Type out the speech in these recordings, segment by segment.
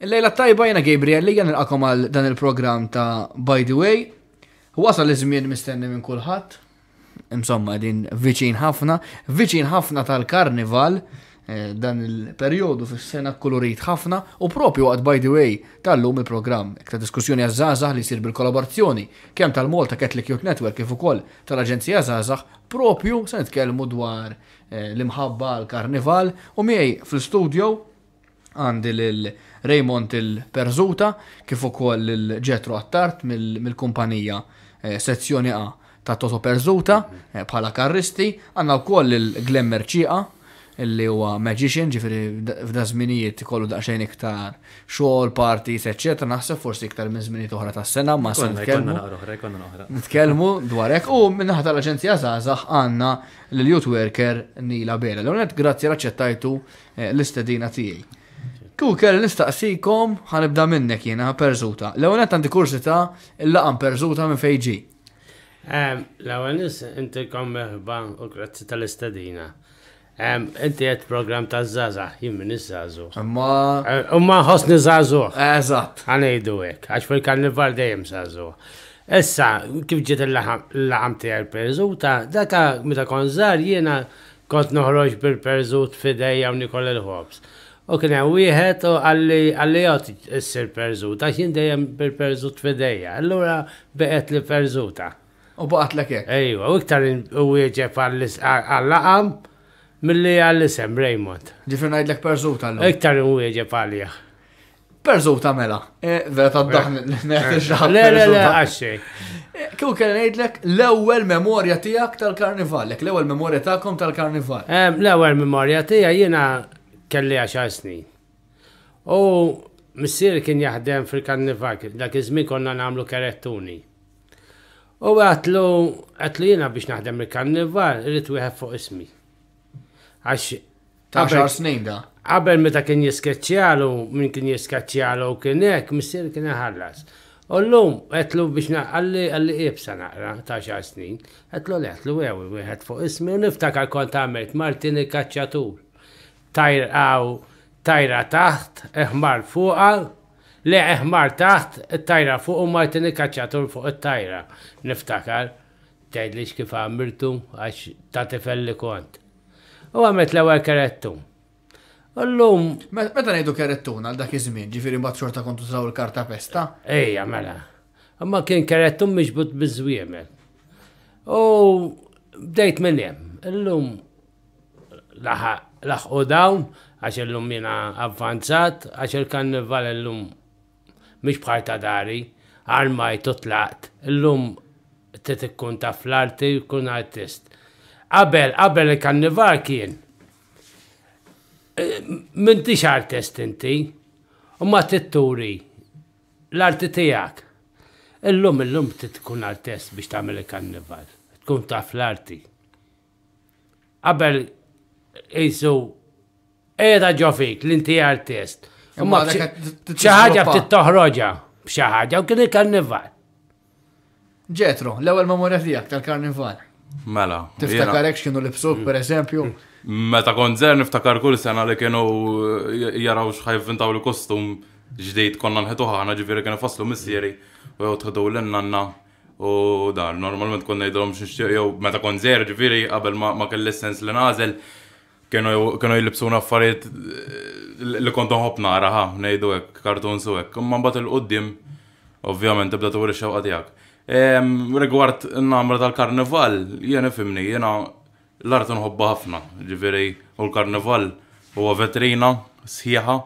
Il-lejla tajba jena Gabriel li jena l-akom għal dan il-program ta' By the Way. Wasal li żmien mistenni minn kulħadd. Insomma, din viċin ħafna, viċin ħafna tal-karnival eh, dan il-periodu fis sena kolorit ħafna u propju għad by the way tal-lum il-program. Ekta diskussjoni għazzazax li sir bil-kollaborazzjoni kem tal-Malta Catholic Youth Network kif ukoll tal-Aġenzija Zazax propju se nitkellmu dwar eh, l-imħabba l-karnival u miej fil-studio għandi l- Raymond il-Perżuta kif ukoll il-Ġetro għattart mill-kumpanija eh, sezzjoni A ta' Toto Perzuta eh, bħala karristi, għandna wkoll il glemmer ċiqa, illi huwa magician ġifiri f'dażminijiet żminijiet kollu daqsxejn iktar xogħol, parties, eċċetra, naħseb forsi iktar minn żminijiet oħra tas-sena ma se nitkellmu. Nitkellmu dwar hekk u minnaħa tal-Aġenzija żgħażagħ għandna l-youth worker Nila Bela. L-għonet grazzi raċċettajtu eh, l-istedina tiegħi. Ku kell nistaqsikom ħanibda minnek jena perżuta. L-ewwel għandi kursita il-laqam perżuta minn fejġi. Ehm, l-ewwel nis inti kom u grazzi tal-istadina. Ehm, inti għed program ta' zaza, jimmin iż zazu Imma. Eh, imma ħosni zazu. Eżat. Għanejdu għek, għax fil-karnival dejjem zazu. Issa, kif ġiet il ti għal perżuta, data meta konżar jena jiena kont noħroġ bil-perżut fidejja u Nikol il-Hobbs. U kien hemm wieħed u għalli jagħti issir perżuta x'in dejjem bil-perżut f'idejja. Allura beqet li perżuta. U baqgħet lek hekk. Ejwa, u iktar wieġeb għall-laqam milli għall-isem Raymond. Ġifri ngħidlek perżuta allura. Iktar wieġeb għalih. Perżuta mela. E, vera ta' daħn neħtiġ Le, le, le, għaxxej. E, Kju kien ngħidlek l-ewwel memorja tiegħek tal-karnivallek, l-ewwel memorja tagħkom tal-karnival. L-ewwel memorja tiegħi jiena kelli 10 snin. U missier kien jaħdem fil-kannivak, dak iż-żmien konna nagħmlu karettuni. U għatlu, għatlu jina biex naħdem il-kannivar, irrit wieħed fuq ismi. Għax. Ta' snin da. Qabel meta kien jiskeċċjalu, minn kien jiskeċċjalu kien hekk, missier kien ħallas. U l-lum, għetlu biex naqalli għalli ibsa naqra ta' xar snin, għetlu li għetlu għewi wieħed fuq ismi u niftakar kont għamilt Martin il-kacċatur tajraw tajra taħt, eħmar fuqa, le eħmar taħt, tajra fuq u jtini kacċatur fuq tajra. Niftakar, tajd li kif għamirtu għax ta' tifelli kont. U għamet l-ewel kerettu. Allum. Meta ngħidu kerettun għal dak iż-żmien, ġifieri mbagħad xorta kontu saw il-karta pesta? Ejja, mela. Imma kien kerettun miġbut biżwiemel. U bdejt minn hemm. Illum laħaq laħqu dawn, għax l-lum jena avvanzat, għax il-kannival l-lum miex bħarta dari, għarmaj tutlaqt, l-lum titkun ta' fl-arti, kun artist. Għabel, qabel il-kannival kien, e, mintix artist inti, u ma titturi l-arti tijak. Illum illum tikkun artist biex tagħmel il-kannival. Tkun taf l-arti. Għabel, jisu edha ġofik l inti artist, ċaħġa ftit bċaħġa u kien il-karnival. Ġetro, l-ewel memoria tijak tal-karnival. Mela. Tiftakar kienu l-ibsuk per eżempju. Meta konzer niftakar kull sena li kienu jaraw xħajfintaw l-kostum ġdejt konna nħetu ħana ġifiri kienu faslu missieri u jgħu tħedu l-nanna u dar normalment konna jidrom xinxtieq jew meta konzer ġifiri qabel ma kelli sens li nazel kienu jilibsuna affarijiet eh, li kontu nħobb nara ħa, nejdu hekk, kartun su hekk. Imma mbagħad il-qudiem ovvjament tibda turi xewqa tiegħek. Rigward n-namra tal-karnival, jena fimni, jena l-art nħobba ħafna, ġifieri u l-karnival huwa vetrina sħiħa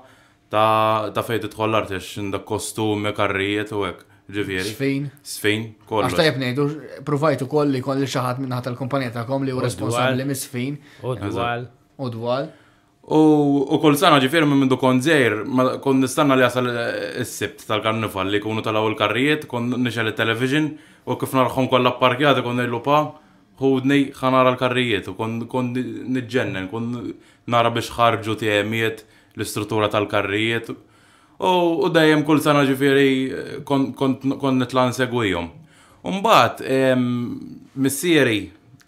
ta' fejn tidħol l-artix, ndak kostumi, karrijiet u hekk. Ġifieri. Sfin. Sfin, kollu. Għax tajb ngħidu, provajtu kolli kolli xi ħadd minnaħat tal-kumpanija kom li u responsabbli mis-sfin. U U dwar? U kol sana ġifir minn mindu konzer, ma kon nistanna li jasal s-sibt tal-karnifal li kunu talaw il-karrijiet, kon nixel il-television u kif narħom kolla parkjati kon il-lupa, dni xanar l-karrijiet u kon nġennen, kon nara biex ħarġu tijemiet l-istruttura tal-karrijiet. U dajem kull sana ġifiri kon nitlan segwijom. Umbat, missieri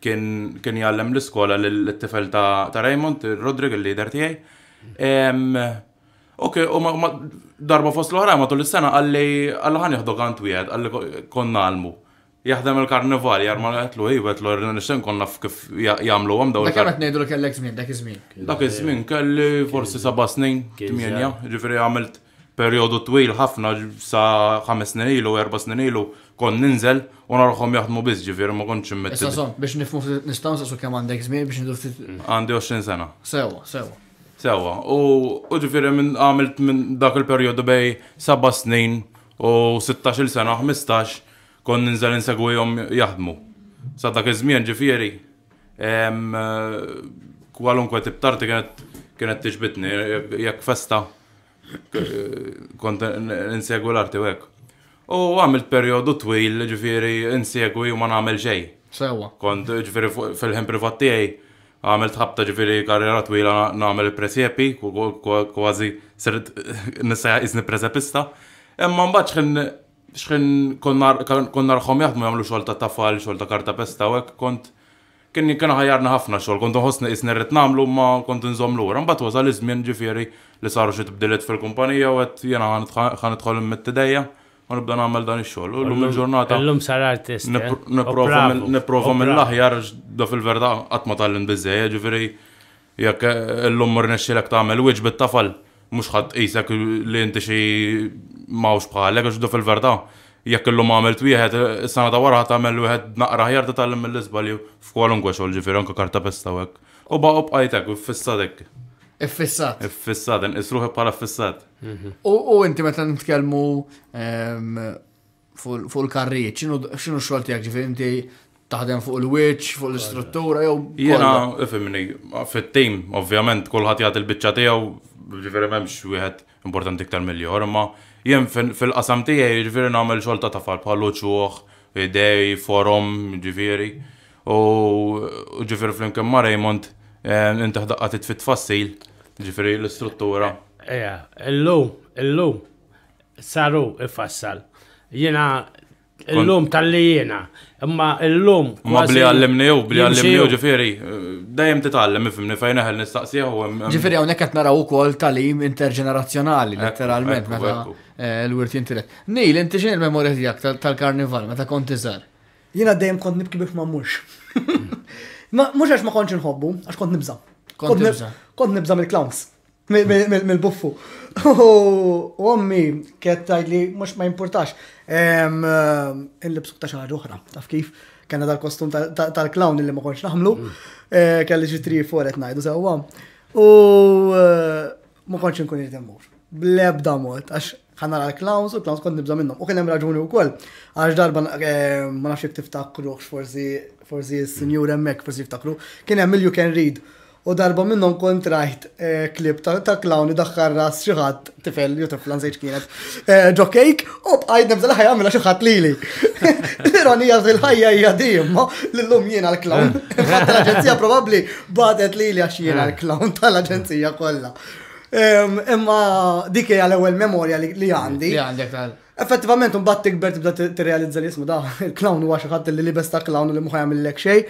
kien kien jgħallem l-iskola l-tifel ta' Raymond, Rodrig, il-lider tiegħi. Ok, u darba fost l-ħara matul is-sena għalli għalli ħan jihdu għant wieħed, għalli konna għalmu. Jaħdem il-karnival, jarma għetlu, jibetlu, r-nixen konna kif jamlu għam daw. Dak għamet nejdu kellek zmin, dak iż-żmien. Dak iż-żmien kelli forsi saba snin, tmienja, ġifri għamilt periodu twil ħafna sa ħames snin ilu, erba snin ilu kon ninżel u narħom jaħdmu biz ġifir, ma kontx immet. Sasson, biex nifmu nistgħu sasu kem għandek żmien biex nidu ftit. Għandi 20 sena. Sewa, sewa. Sewa, u ġifir minn għamilt minn dak il periodu bej 7 snin u 16 sena 15 kon ninżel jom jaħdmu. Sa dak iż-żmien ġifieri kwalunkwe tip tarti kienet kienet tiġbitni jekk festa kont insegwu l-arti u hekk. U għamilt periodu twil, ġifiri, insegwi u ma namel ġej. Sewa. Kont ġifiri fil-ħin privat tiegħi għamilt ħabta ġifiri karriera twila namel presjepi, kważi sirt nisajja izni presepista. Imma mbagħad xħin xħin konna narħom jaħdmu jagħmlu xogħol ta' tafal, xogħol ta' karta pesta u hekk kont kien kien ħajjarna ħafna xogħol, kont nħossni isni rrid nagħmlu ma kont nżomm lura. Mbagħad wasal iż-żmien ġifieri li saru xi bdilet fil-kumpanija u qed jiena ħanidħol mit-tidejja u nibda nagħmel dan ix-xogħol. U llum il-ġurnata. Llum sar artist. Eh? Nipprova mill-aħjar da fil-verda qatt ma tallin biżej, eh? ġifieri jekk illum eh, mor nexxilek tagħmel wieġ bit-tafal mhux ħadd qisek li inti xi mawx bħalek għax fil-verda. Jekk illum għamilt wieħed, is-sena ta' wara tagħmel wieħed naqra ħjar titgħallem mill-isbali f'kwalunkwe xogħol ġifieri anke karta pesta u hekk. U baqgħu bqajtek u fissadek. Iffissat. Iffissat, isruħi bħala fissat. U inti meta nitkellmu fuq il-karriet, xinu xogħol tiegħek ġifieri inti taħdem fuq il-witch, fuq l-istruttura jew. Jiena ifimni, fit-tim ovvjament kulħadd jgħat il bicċa tijaw, tiegħu memx u wieħed importanti ktar miljor, ma imma jien fil-qasam tijaj, ġifieri namel xogħol ta' tafal bħal uċuħ, idej, forum, ġifiri, U ġifieri flimkien ma' Raymond Eh, inti ħdaqqatit fit fassil, ġifiri l-istruttura. Eja, illum, illum, saru ifassal. Jena, illum tal-li jena, imma illum. Ma bli għallimni u bli għallimni u ġifiri, eh, dajem titgħallem ifimni fejn eħel nistaqsija u. Ġifiri, għonek għet naraw ukoll talim interġenerazzjonali, eh, letteralment, meta l wirt tiret. Nil, inti xejn il-memorja tiegħek tal-karnival, meta kont iżar. Jena dejjem kont nibki bif mammux. Mux għax ma konċ nħobbu, għax kont nibza. Kont nibza mill-clowns. Mill-buffu. U ommi, kiet li mux ma importax. Eh, il libsu ta' xaħġa uħra, taf kif? Kanna dal-kostum tal-clown li ma konċ naħmlu. Mm. Eh, kelli ġitri fuq najdu sewa. U eh, ma konċ nkun irdemmur. Blebda mod, għax ħanna għal clowns u clowns kont nibża minnhom. U kien hemm raġuni wkoll għax darba eh, ma nafx jekk tiftakru forsi forsi s-sinjur hemmhekk forsi jiftakru, kien hemm il-You Can Read. U darba minnhom kont rajt eh, klip ta' clown idaħħar ras xi ħadd tifel jew tifla nsejt kienet ġo eh, cake u bqajt nibża ħajja għamilha xi ħadd lili. L-ironija fil-ħajja hija dimma lillum jiena l-clown. Fatt l-aġenzija probabbli badet lili għax jiena l-clown tal-aġenzija kollha. Imma dik għal l-ewwel memorja li għandi. Li għandek tal. Effettivament, un bat tikber tibda t-realizza li jismu da, il-klawn u għaxħat li li besta klawn li muħja mill xej.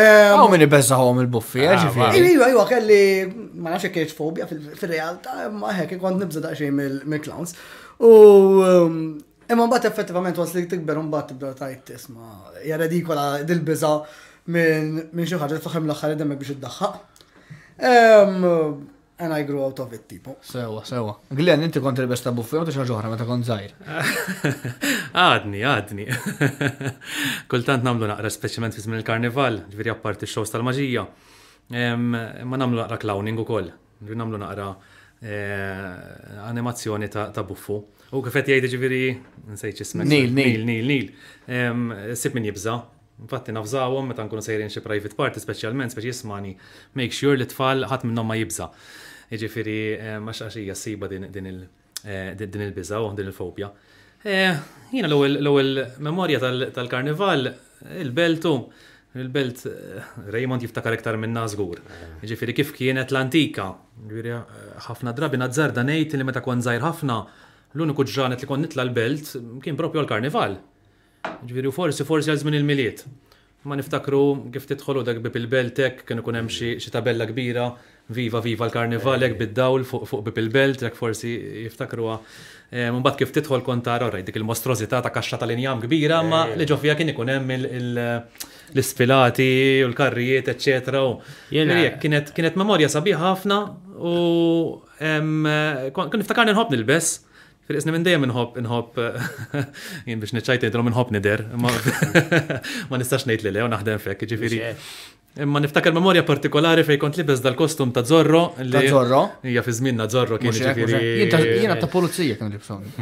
Għaw minni besta għom il-buffi, ġifiri. Iwa, iwa, kelli ma nafxie kieċ fobja fil-realta, ma hekk, kont nibza da xej mill-klawns. U imma bat effettivament was li tikber un bat tibda tajt tisma, jara dil-biza minn xi ħaġa tfaħem l-axħar id biex id-daħħaq and I grew out of it, tipo. Sewa, sewa. Glenn, inti kont il-besta buffi, għu t-xaġ ħra, meta kont zaħir. Għadni, għadni. Kultant namlu naqra, specialment minn il-karnival, ġviri il shows tal-maġija. Ma namlu naqra clowning u koll. Ġviri namlu naqra eh, animazzjoni ta' buffu. U kifet jajdi ġviri, nsejċ ismek. Nil, nil, nil, nil. Sib minn jibza, Infatti nafżawhom meta nkunu sejrin xi private party speċjalment speċi jismani make sure li tfal ħadd minnhom ma jibza. Iġifiri, eh, ma xaxija s din eh, il-biza u din il-fobja. Eh, Jina l-ewel memorja tal-karnival, il-beltu, il-belt Raymond jiftakar iktar minn nażgur. Ġifiri kif kienet l-antika. Jiġifieri, ħafna drabi nazzar danejt li meta kon zaħir ħafna l-uniku ġranet li kon nitla l-belt kien propju l-karnival. Ġifiri forsi forsi għazmin il-miliet. Ma niftakru kif titħolu dak bib il-beltek kienu kun hemm xi tabella kbira viva viva l-karnival, jek eh. bid-dawl fuq bib il-belt, jek forsi jiftakruha. Mbagħad eh, kif tidħol kontar oraj dik il-mostrużità ta' kaxxa tal-injam kbira, ma eh. li ġo kien ikun hemm l-isfilati u l-karrijiet, eċċetera. Kienet kienet memorja sabiħ ħafna u kien niftakarni nil bess. Fil-isni minn dejjem nħobb nħob jien biex niċċajt idrom nħobb nider, ma nistax ngħid li le u naħdem fek, ġifieri. Imma niftakar memorja partikolari fej kont libes dal-kostum ta' Zorro. Ta' Zorro? Hija fi zminna Zorro kien ġifiri. Jiena ta' pulizija kien libsom.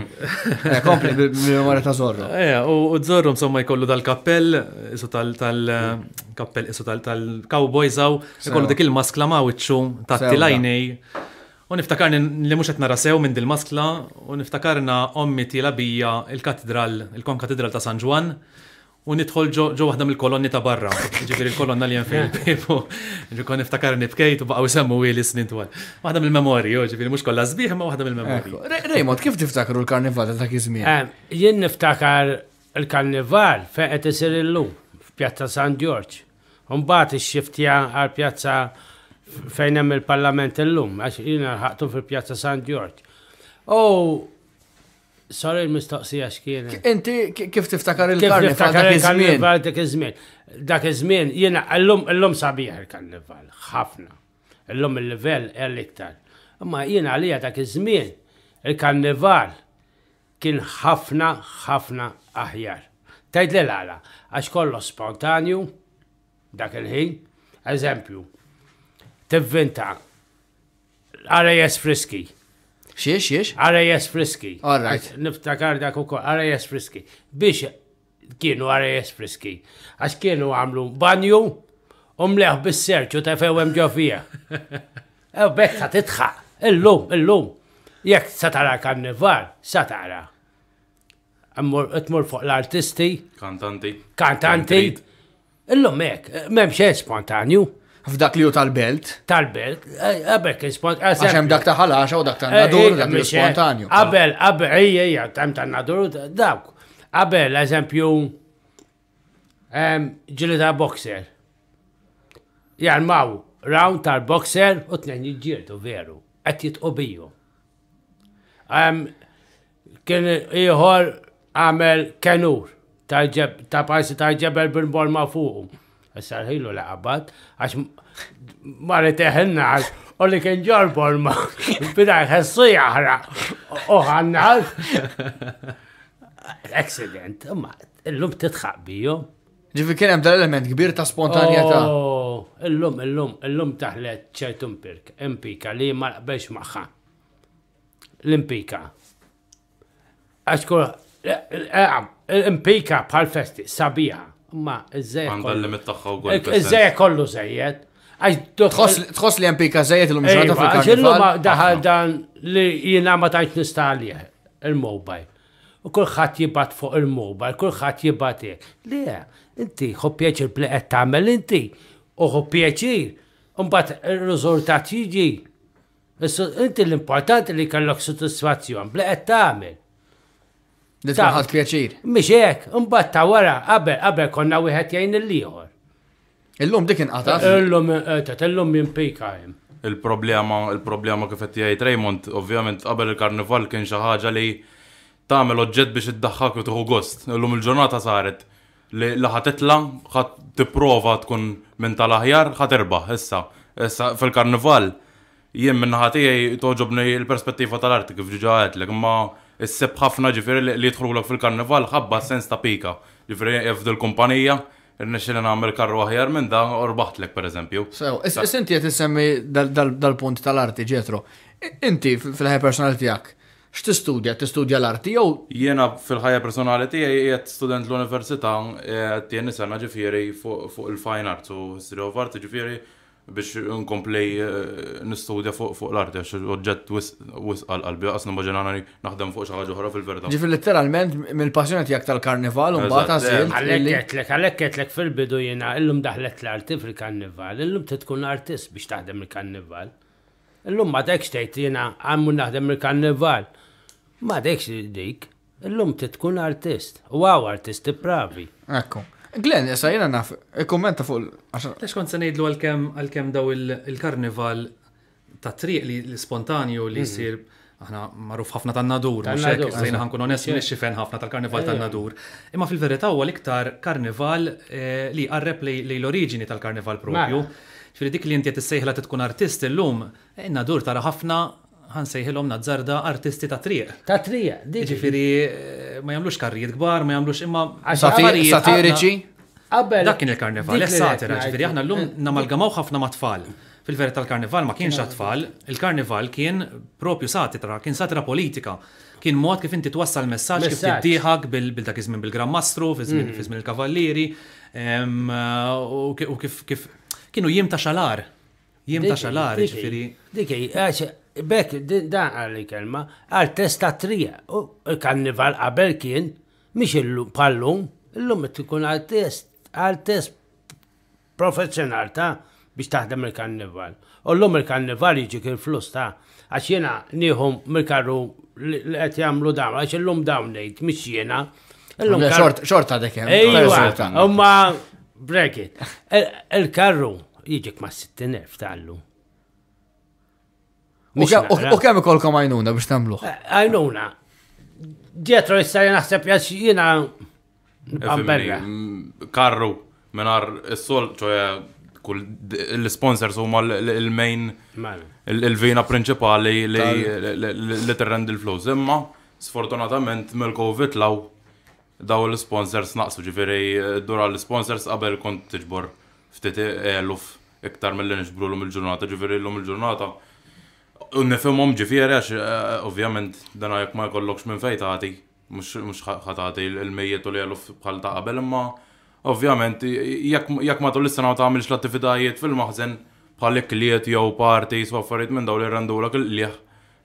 Eh, kompli memoria ta' Zorro. Eh, u Zorro msomma jkollu dal-kappell, isu tal-kappell, isu tal-cowboy zaw, jkollu dik il-maskla ma' uċċu ta' tilajnej. U niftakarni li mhux qed nara sew minn dil-maskla u niftakarna ommi tila bija il-katedral, il katedral ta' San Ġwan u nidħol ġo waħda mill-kolonni ta' barra, ġifiri il-kolonna li jenfej il-bibu, ġikon niftakar nifkejt u baqaw semmu u snin twal. Waħda mill-memori, ġifiri mux kolla zbiħ, ma waħda mill-memori. Raymond, kif tiftakru l-karnival ta' dak eh, Jien niftakar il-karnival feqet isir illum f'pjazza San Giorgio. Mbagħad ix-xiftija għal pjazza fejn il-Parlament illum, għax jien ħaqtu fil-pjazza San Giorgio. Oh, Sorry il mistoqsija x'kien. Inti kif tiftakar il-karnival dak iż-żmien? dak iż-żmien. jiena llum llum sabiħ il-karnival ħafna. Llum il-livell għal iktar. Imma jiena għalija dak iż-żmien il-karnival kien ħafna ħafna aħjar. Tajt li l għax kollo spontanju dak il-ħin, eżempju, tivvinta għarajes friski, Xiex, xiex? RAS Friski. right. Niftakar dak u RAS Friski. Biex kienu RAS Friski. Għax kienu għamlu banju, umleħ bis-serċu ta' fewem ġofija. Ew bekk ta' titħa. Illum, illum. Jek satara kannivar, satara. Ammur, itmur fuq l-artisti. Kantanti. Kantanti. Illum mek, memxie spontanju f'dak li ju tal-belt. Tal-belt, eh, għabek, eh, eh, għaxem dak ta' ħalaxa u dak ta' nadur, dak spontanju. Għabel, għabel, ija, ija, tam ta' nadur, dawk. Għabel, eżempju, ġili ta' boxer. Jarmaw, round tal-boxer u t-nejn jġirtu, veru, għet jitqobiju. Kien iħor għamel kenur ta' pajsi ta' ġebel bil-bol ma' fuqum ħilu laqabat, għax marri teħenna għal, u li kien ġorbor ma, bida għessu jahra, u uħannal. Accident, imma, illum titħaq biju. Ġifi kien hemm element kbir ta' spontanjata. Oh, l-lum, l-lum, l-lum taħlet ċertum pirk, impika li ma biex maħħa. L-impika. Għax l impika bħal festi, sabiħa ma iżej. Għanda l-limit taħħa u għol. Iżej kollu zejjed. Tħoss li jampika zejjed l-lum ġrata fil Ġillu ma daħal li jina ma tajt nistalli il-mobile. U kullħat jibat fuq il-mobile, kullħat jibat jek. Le, inti, hu pieċir pleqet tamel inti, u hu pieċir, unbat il-rizultat jiġi. Inti l-importanti li kellok soddisfazzjon, pleqet tamel. Li pjaċir. Miex hekk, imbagħad ta' wara qabel qabel konna wieħed jgħin il-ieħor. Illum dik inqatas. Illum qed eh, illum eh, minn PKM. Il-problema il-problema kif qed jgħid Raymond, ovvjament qabel il-karnival kien xi ħaġa li tagħmel oġġett biex iddaħħak u tieħu gost. Illum il-ġurnata saret li ħatetla ħat tipprova tkun minn tal-aħjar ħat erba' issa. Issa fil-karnival jien minn ħatijaj toġobni l-perspettiva tal-arti kif ġiġaħet l ma Isseb ħafna ġifiri li jidħlu fil-karnival ħabba sens ta' pika. Ġifiri f'dil kumpanija, irnexxin nagħmel karru aħjar minn da orbaħtlek pereżempju. Sew, inti qed issemmi dal-punt tal-arti ġetro. Inti fil-ħaj personali tiegħek x'tistudja, tistudja l-arti jew? Jiena fil-ħajja personali tiegħi qiegħed student l-università e, tieni sena ġifieri fuq il-fine arts u history of art ġifieri biex nkomplej eh, nistudja fuq l-art, għax oġġett wisqa għal qalbi għasna għana naħdem fuq xaħġa ħra fil-verda. Ġifir literalment mill-passjoni tijak tal-karnival, un bat għazil. Eh, għalleketlek, għalleketlek fil-bidu jena, illum daħlet l-arti fil-karnival, illum titkun artist biex taħdem il-karnival. Illum ma dekx tejt jena, għammu naħdem il-karnival. Ma dekx dik, illum titkun artist. Wow, artist pravi. Ekku. Glenn, jessa jena naf, kommenta fuq. Lex kont se ngħidlu għalkemm għalkemm daw il-karnival ta' triq li spontanju li mhm. jsir aħna marruf ħafna tan-nadur, mhux hekk, sejna ħankun onest mhix fen ħafna tal-karnival tan-nadur. Imma fil-verità huwa l-iktar karnival eh, li qarreb li l-oriġini tal-karnival propju. fil dik li inti sejħla issejħla tkun artist illum, lum eh, nadur tara ħafna ħan sejħilhom nazzarda artisti ta' triq. Ta' triq, Ġifieri eh, ma jagħmlux karrijiet kbar, ma jagħmlux imma satiriċi. Qabel. Dak kien il-karnival, satira, ġifieri aħna llum eh, namalgamaw ħafna ma' tfal. Fil-verità tal-karnival ma kienx tfal, il-karnival kien propju satira, kien satira politika. Kien mod kif inti twassal messaġġ kif tiddieħak bil-dak iż bil-grammastru, fizmin mm. il-kavallieri, eh, u kif kienu jim ta' xalar. Jim ta' xalar, ġifiri. Dikej, Bek, dan għalli kelma, għal testa trija. U kannival għabel kien, miex il-lum pallum, il illum tkun għal test, għal test professional ta' biex taħdem il-kannival. U l-lum il-kannival jiġi kien flus ta' għax jena nieħum mil-karru li għet jamlu dawn, għax illum dawn ngħid, miex jena. Illum xorta dek hemm. Umma brekit, Il-karru jiġik ma' 60,000 tal-lum. U kemm ikolkom għajnuna biex tamluħ? Eh, għajnuna. Dietro jistaj naħseb jax jina. Mm, karru minar s-sol, ċoja kull l-sponsors huma l-main il-vina prinċipali li t-rend il-flus. Imma sfortunatament mill-Covid law daw l-sponsors naqsu ġifiri eh, dura l-sponsors qabel kont t tiġbor ftit e- l-uf iktar mill-li nġbru l-ġurnata ġifiri l-ġurnata. il Unnifimum ġifiri għax, eh, ovvjament, dan jekk ma jkollokx minn fejn għati, mhux ħatati il-mejiet u li għaluf bħal ta' qabel, imma ovvjament, jekk ma tull sena ta' l-attivitajiet fil-maħzen bħal kliet jew parti, swaffariet minn dawn li rendu l il-liħ,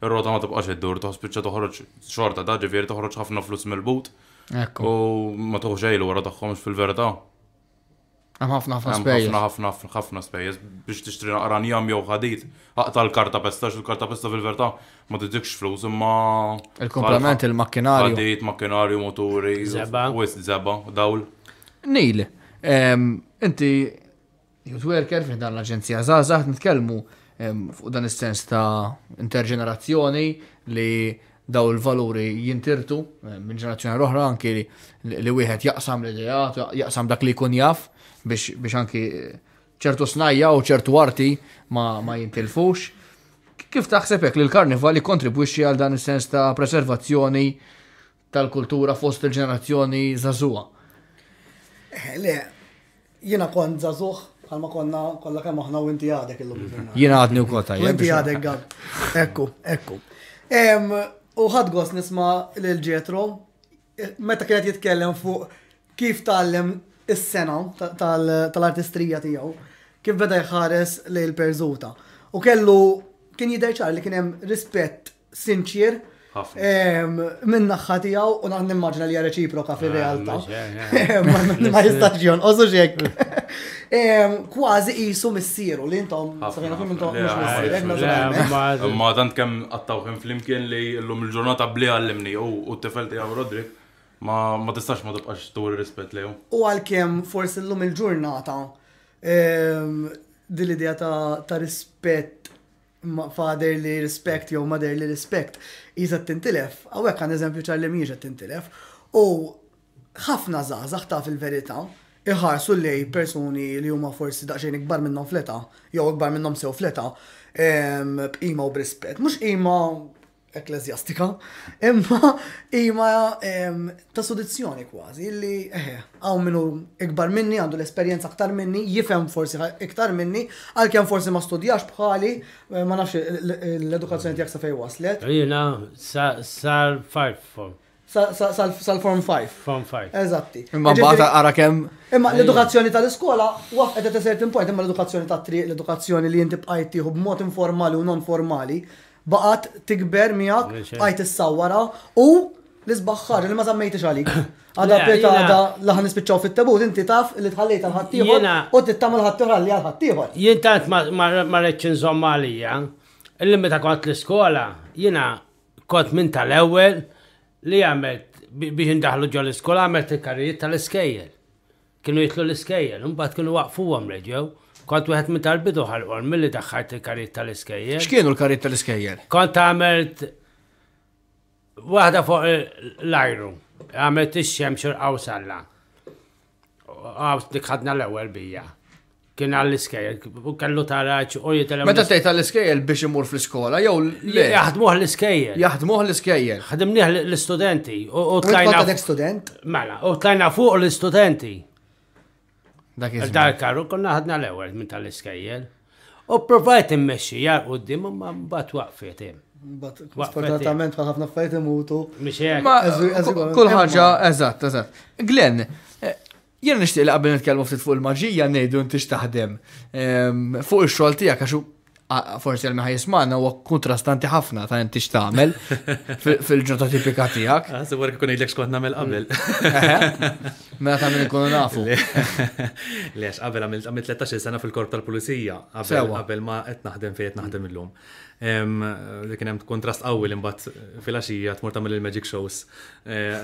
il-rota ma tibqax id-dur, toħroġ xorta ta' ġifiri toħroġ ħafna flus mill-but. U ma toħġ wara tagħhomx fil-verta. Hemm ħafna ħafna spejjeż. Ħafna ħafna ħafna ħafna spejjeż biex tixtri naqran jam jew ħadit. Aqta l-karta pesta, il-karta pesta fil verta ma tidikx flus imma. Il-komplement il-makkinarju. Ħadit, makkinarju, moturi. Zeba. Wis zeba, dawl. Nil, inti youth worker fi dan l-aġenzija Zazah nitkellmu fuq dan is-sens ta' interġenerazzjoni li daw il-valuri jintirtu minn ġenerazzjoni l-oħra anki li wieħed jaqsam l-idejat, jaqsam dak li jkun jaf biex anki eh, ċertu snajja u ċertu arti ma, ma jintilfux. Kif taħseb hekk li l-karnivali kontribwixxi għal dan is-sens ta' preservazzjoni tal-kultura fost il-ġenerazzjoni zazuha? Eh, le, jiena kon zazuħ bħalma konna kollha kemm aħna u inti għadek il-lum. Jiena għadni wkoll jina. Inti għadek għad. Ekku, ekku. U ħadd nisma' lil Ġetro eh, meta kienet jitkellem fuq kif tallem is-sena tal-artistrija tiegħu kif beda jħares li l-perżuta. U kellu kien jidher li kien hemm rispett sinċir minn naħħa tiegħu u naħ nimmaġna li reċiproka fir-realtà. Ah, ma eh. jistax jonqosu xek. Kważi qisu missieru li intom sabina fim intom mhux eh, Ma tant kemm qattawħin flimkien li llum il-ġurnata bli għallimni u t-tifel tiegħu Rodrik Ma, ma tistax ma tibqax tur rispett lew. U għalkemm forsi llum il-ġurnata ehm, din l-idea ta', ta rispett fader li rispett jew mader li rispett jiża tintilef. Hawnhekk għan eżempju ċarli li tintilef. U ħafna żgħażagħ ta' fil-verità iħarsu lej persuni li huma forsi daqsxejn ikbar minnhom fleta, jew ikbar minnhom sew fleta, ehm, b'ima u b'rispett. Mux ima ekklesjastika, imma imma ta' sodizzjoni kważi, illi għaw minnu ikbar minni, għandu l-esperienza aktar minni, jifem forsi iktar minni, għal-kem forsi ma studjax bħali, eh, ma nafx l-edukazzjoni tijak sa' fej waslet. Jina, sal 5 form. Sal-form 5. Form 5. Eżatti. Imma bħata għara kem. Imma l-edukazzjoni tal-iskola, waf edet certain point, imma l-edukazzjoni tat triq, l-edukazzjoni li jinti bqajt tiħu b'mod informali u non formali, baqat tikber miegħek għajt issawwara u l-isbaħħar li ma zammejtix għalik. Għada pjeta għada laħan nispiċċaw fit-tabut, inti taf li tħallejt għal-ħattijħor u t-tamal ħattijħor għalli għal-ħattijħor. Jien tant ma reċin zommalija, illi meta kont l-iskola, jiena kont minn tal ewwel li għamet biex indaħlu ġol l-iskola għamet il-karrijiet tal-iskejjel. Kienu jitlu l-iskejjel, un kienu waqfu għam reġew. Kont wieħed minn tal-bidu ħalqor milli daħħart il-karit tal-iskejjer. X'kienu l-karit tal-iskejjer? Kont għamilt waħda fuq l-ajru, għamilt ix-xemx u salla. Għaw dik ħadna l-ewwel bija. Kien għall-iskejjer, u kellu taraċ u jitel. Meta tgħid għall iskejjer biex imur fl-iskola, jew le. Jaħdmuh l-iskejjer. Jaħdmuh l-iskejjer. Ħadimnieh l-istudenti u tlajna. student? Mela, u tlajna fuq l-istudenti. Dak karru konna ħadna l ewwel minn tal-iskajjel. U provajt immexxi jar u ma mbagħad waqfiet hemm. Sfortunatament ma ħafna fajt imutu. Kull ħaġa, eżatt, eżatt. Glenn, eh, jien nixtieq qabel nitkellmu ftit fuq il-maġija ngħidu intix taħdem ehm, fuq ix-xogħol tiegħek għax forsi għal meħaj jismanna u kontrastanti ħafna ta' inti xtamel fil-ġurnata tipika tijak. Għazi ah, għarek kun id-lekx kont namel qabel. Mm. Mela ta' minn kunu nafu. Lex, qabel għamil 13 sena fil-korp tal-pulizija, qabel ma' qed naħdem fejn naħdem illum. Kien hemm kontrast qawwi imbagħad fil-għaxija tmur tagħmel il-magic shows eh,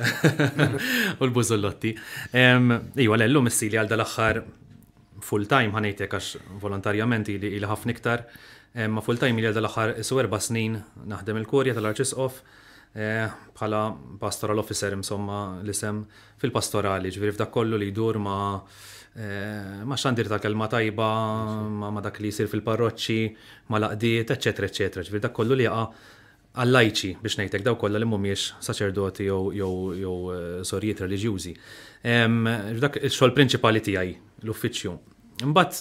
u l-bużollotti. Iwa l-lum issili għal dal-aħħar full-time ħanejtek għax volontarjament ili ħafna iktar. Eh, ma full time li għadal axar isu erba snin naħdem il-kurja tal-arċisqof eh, bħala pastoral officer insomma l-isem fil-pastorali ġviri f'dak kollu li jdur ma eh, ma xandir ta' kelma tajba, ma dak li jisir fil-parroċċi, ma laqdiet, eccetera, eccetera. Ġviri dak kollu li jaqa għallajċi biex nejtek daw kolla li mumiex saċerdoti jew sorijiet religjużi. Ġdak il-xol prinċipali tijaj, l-uffiċju. Mbatt,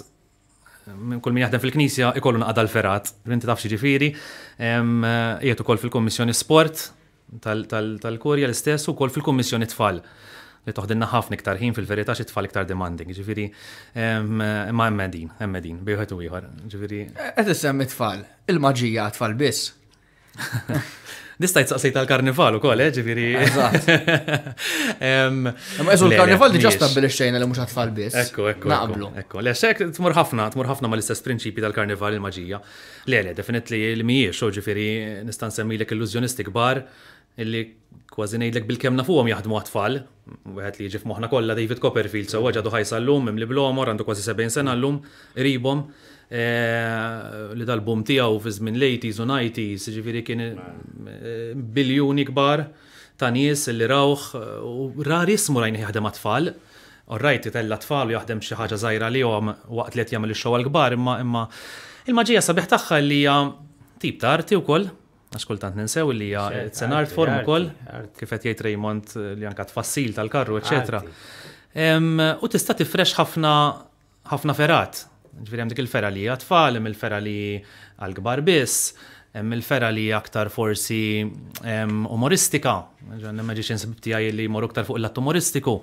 kull min jaħdem fil-knisja ikollu naqad l-ferat, rinti tafxi ġifiri, eh, jiet ukoll fil-Kommissjoni Sport tal-Kurja l-istess u kol fil-Kommissjoni Tfal li toħdinna ħafna iktar ħin fil-verità xi tfal iktar demanding. Ġifieri eh, ma hemm din, hemm din, bejħed u ieħor. Ġifieri. Qed e, isemmi tfal, il-maġija tfal biss. Nista' jitsaqsej tal-karnival ukoll, eh, ġifiri. Ma eżu l-karnival diġà x-xejna li mhux għatfall biss. Ekku, ekku. Naqblu. Ekku, le xek tmur ħafna, tmur ħafna mal-istess prinċipi tal-karnival il-maġija. Le, le, definitli li mhijiex, nistan nista' nsemmilek illużjonisti kbar illi kważi ngħidlek bil-kemm nafuhom jaħdmu għatfall, wieħed li jiġi f'moħħna kollha David Copperfield, so għagħadu ħajsa llum, li blomor, għandu kważi 70 sena llum, ribom. Eh, li dal-bum tijaw fi żmien l-80s u ġifiri kien eh, biljuni kbar ta' nies li rawħ eh, u rar jismu rajni jaħdem tfal Orrajti tella tfal u jaħdem xi ħaġa żgħira li jom waqt li qed jagħmel ix-xogħol kbar imma imma il-maġija sabiħ tagħha li hija tip ta' arti wkoll għax kultant ninsew li hija it's art form ukoll kif qed jgħid Raymond li anka tfassil tal-karru, eċċetera. U tista' tifrex ħafna ħafna ferat Ġviri dik il-fera li għatfall, hemm il-fera li għal gbar biss, hemm il-fera li aktar forsi umoristika, ġan maġiċin sbibti għaj li moru aktar fuq il-lat umoristiku,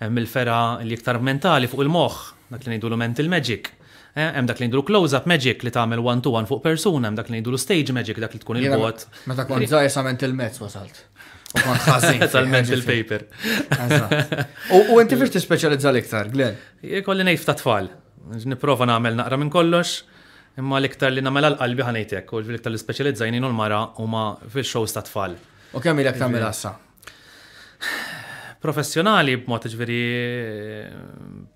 hemm il-fera li aktar mentali fuq il-moħ, dak li ngħidu mental magic. Eh, hemm dak li ngħidu close-up magic li tagħmel one to one fuq persuna, hemm dak li ngħidu stage magic dak li tkun il-bot. Meta kont żgħir sament il-mezz wasalt. U kont ħażin. Talment il-paper. U inti fiex tispeċjalizza l-iktar, Glenn? Jekolli ngħid f'tfal. Niprofa nagħmel naqra minn kollox, imma l-iktar li nagħmel għal-qalbi ħanejtek, u l-iktar li speċjalizzajni u l-mara huma fil-shows ta' tfal. U kemm ilek tagħmel assa? Professjonali b'mod ġveri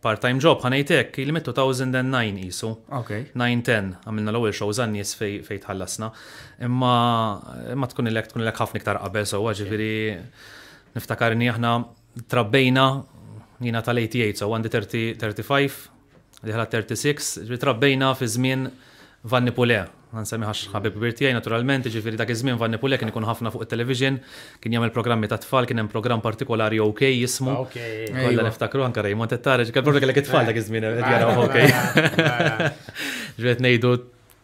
part-time job ħanajtek, il 2009 jisu. Ok. 9-10 għamilna l-ewwel shows għan-nies ħallasna. Imma ma tkun ilek tkun ilek ħafna iktar qabel so ġifieri niftakarni aħna trabbejna jina tal-88 so għandi 35 diħla 36, ritrabbejna fi żmien Vanni Pule, għansemmi ħax ħabib birtijaj, naturalment, ġifiri dak iż-żmien Vanni Pule kien ikun ħafna fuq il-television, kien jagħmel programmi ta' tfal, kien hemm programm partikolari OK jismu. Ah, Kolla niftakru anke Raymond Tettareġ, kien proprio kellek it-tfal dak iż-żmien qed ah, OK. Ah, Ġiet ngħidu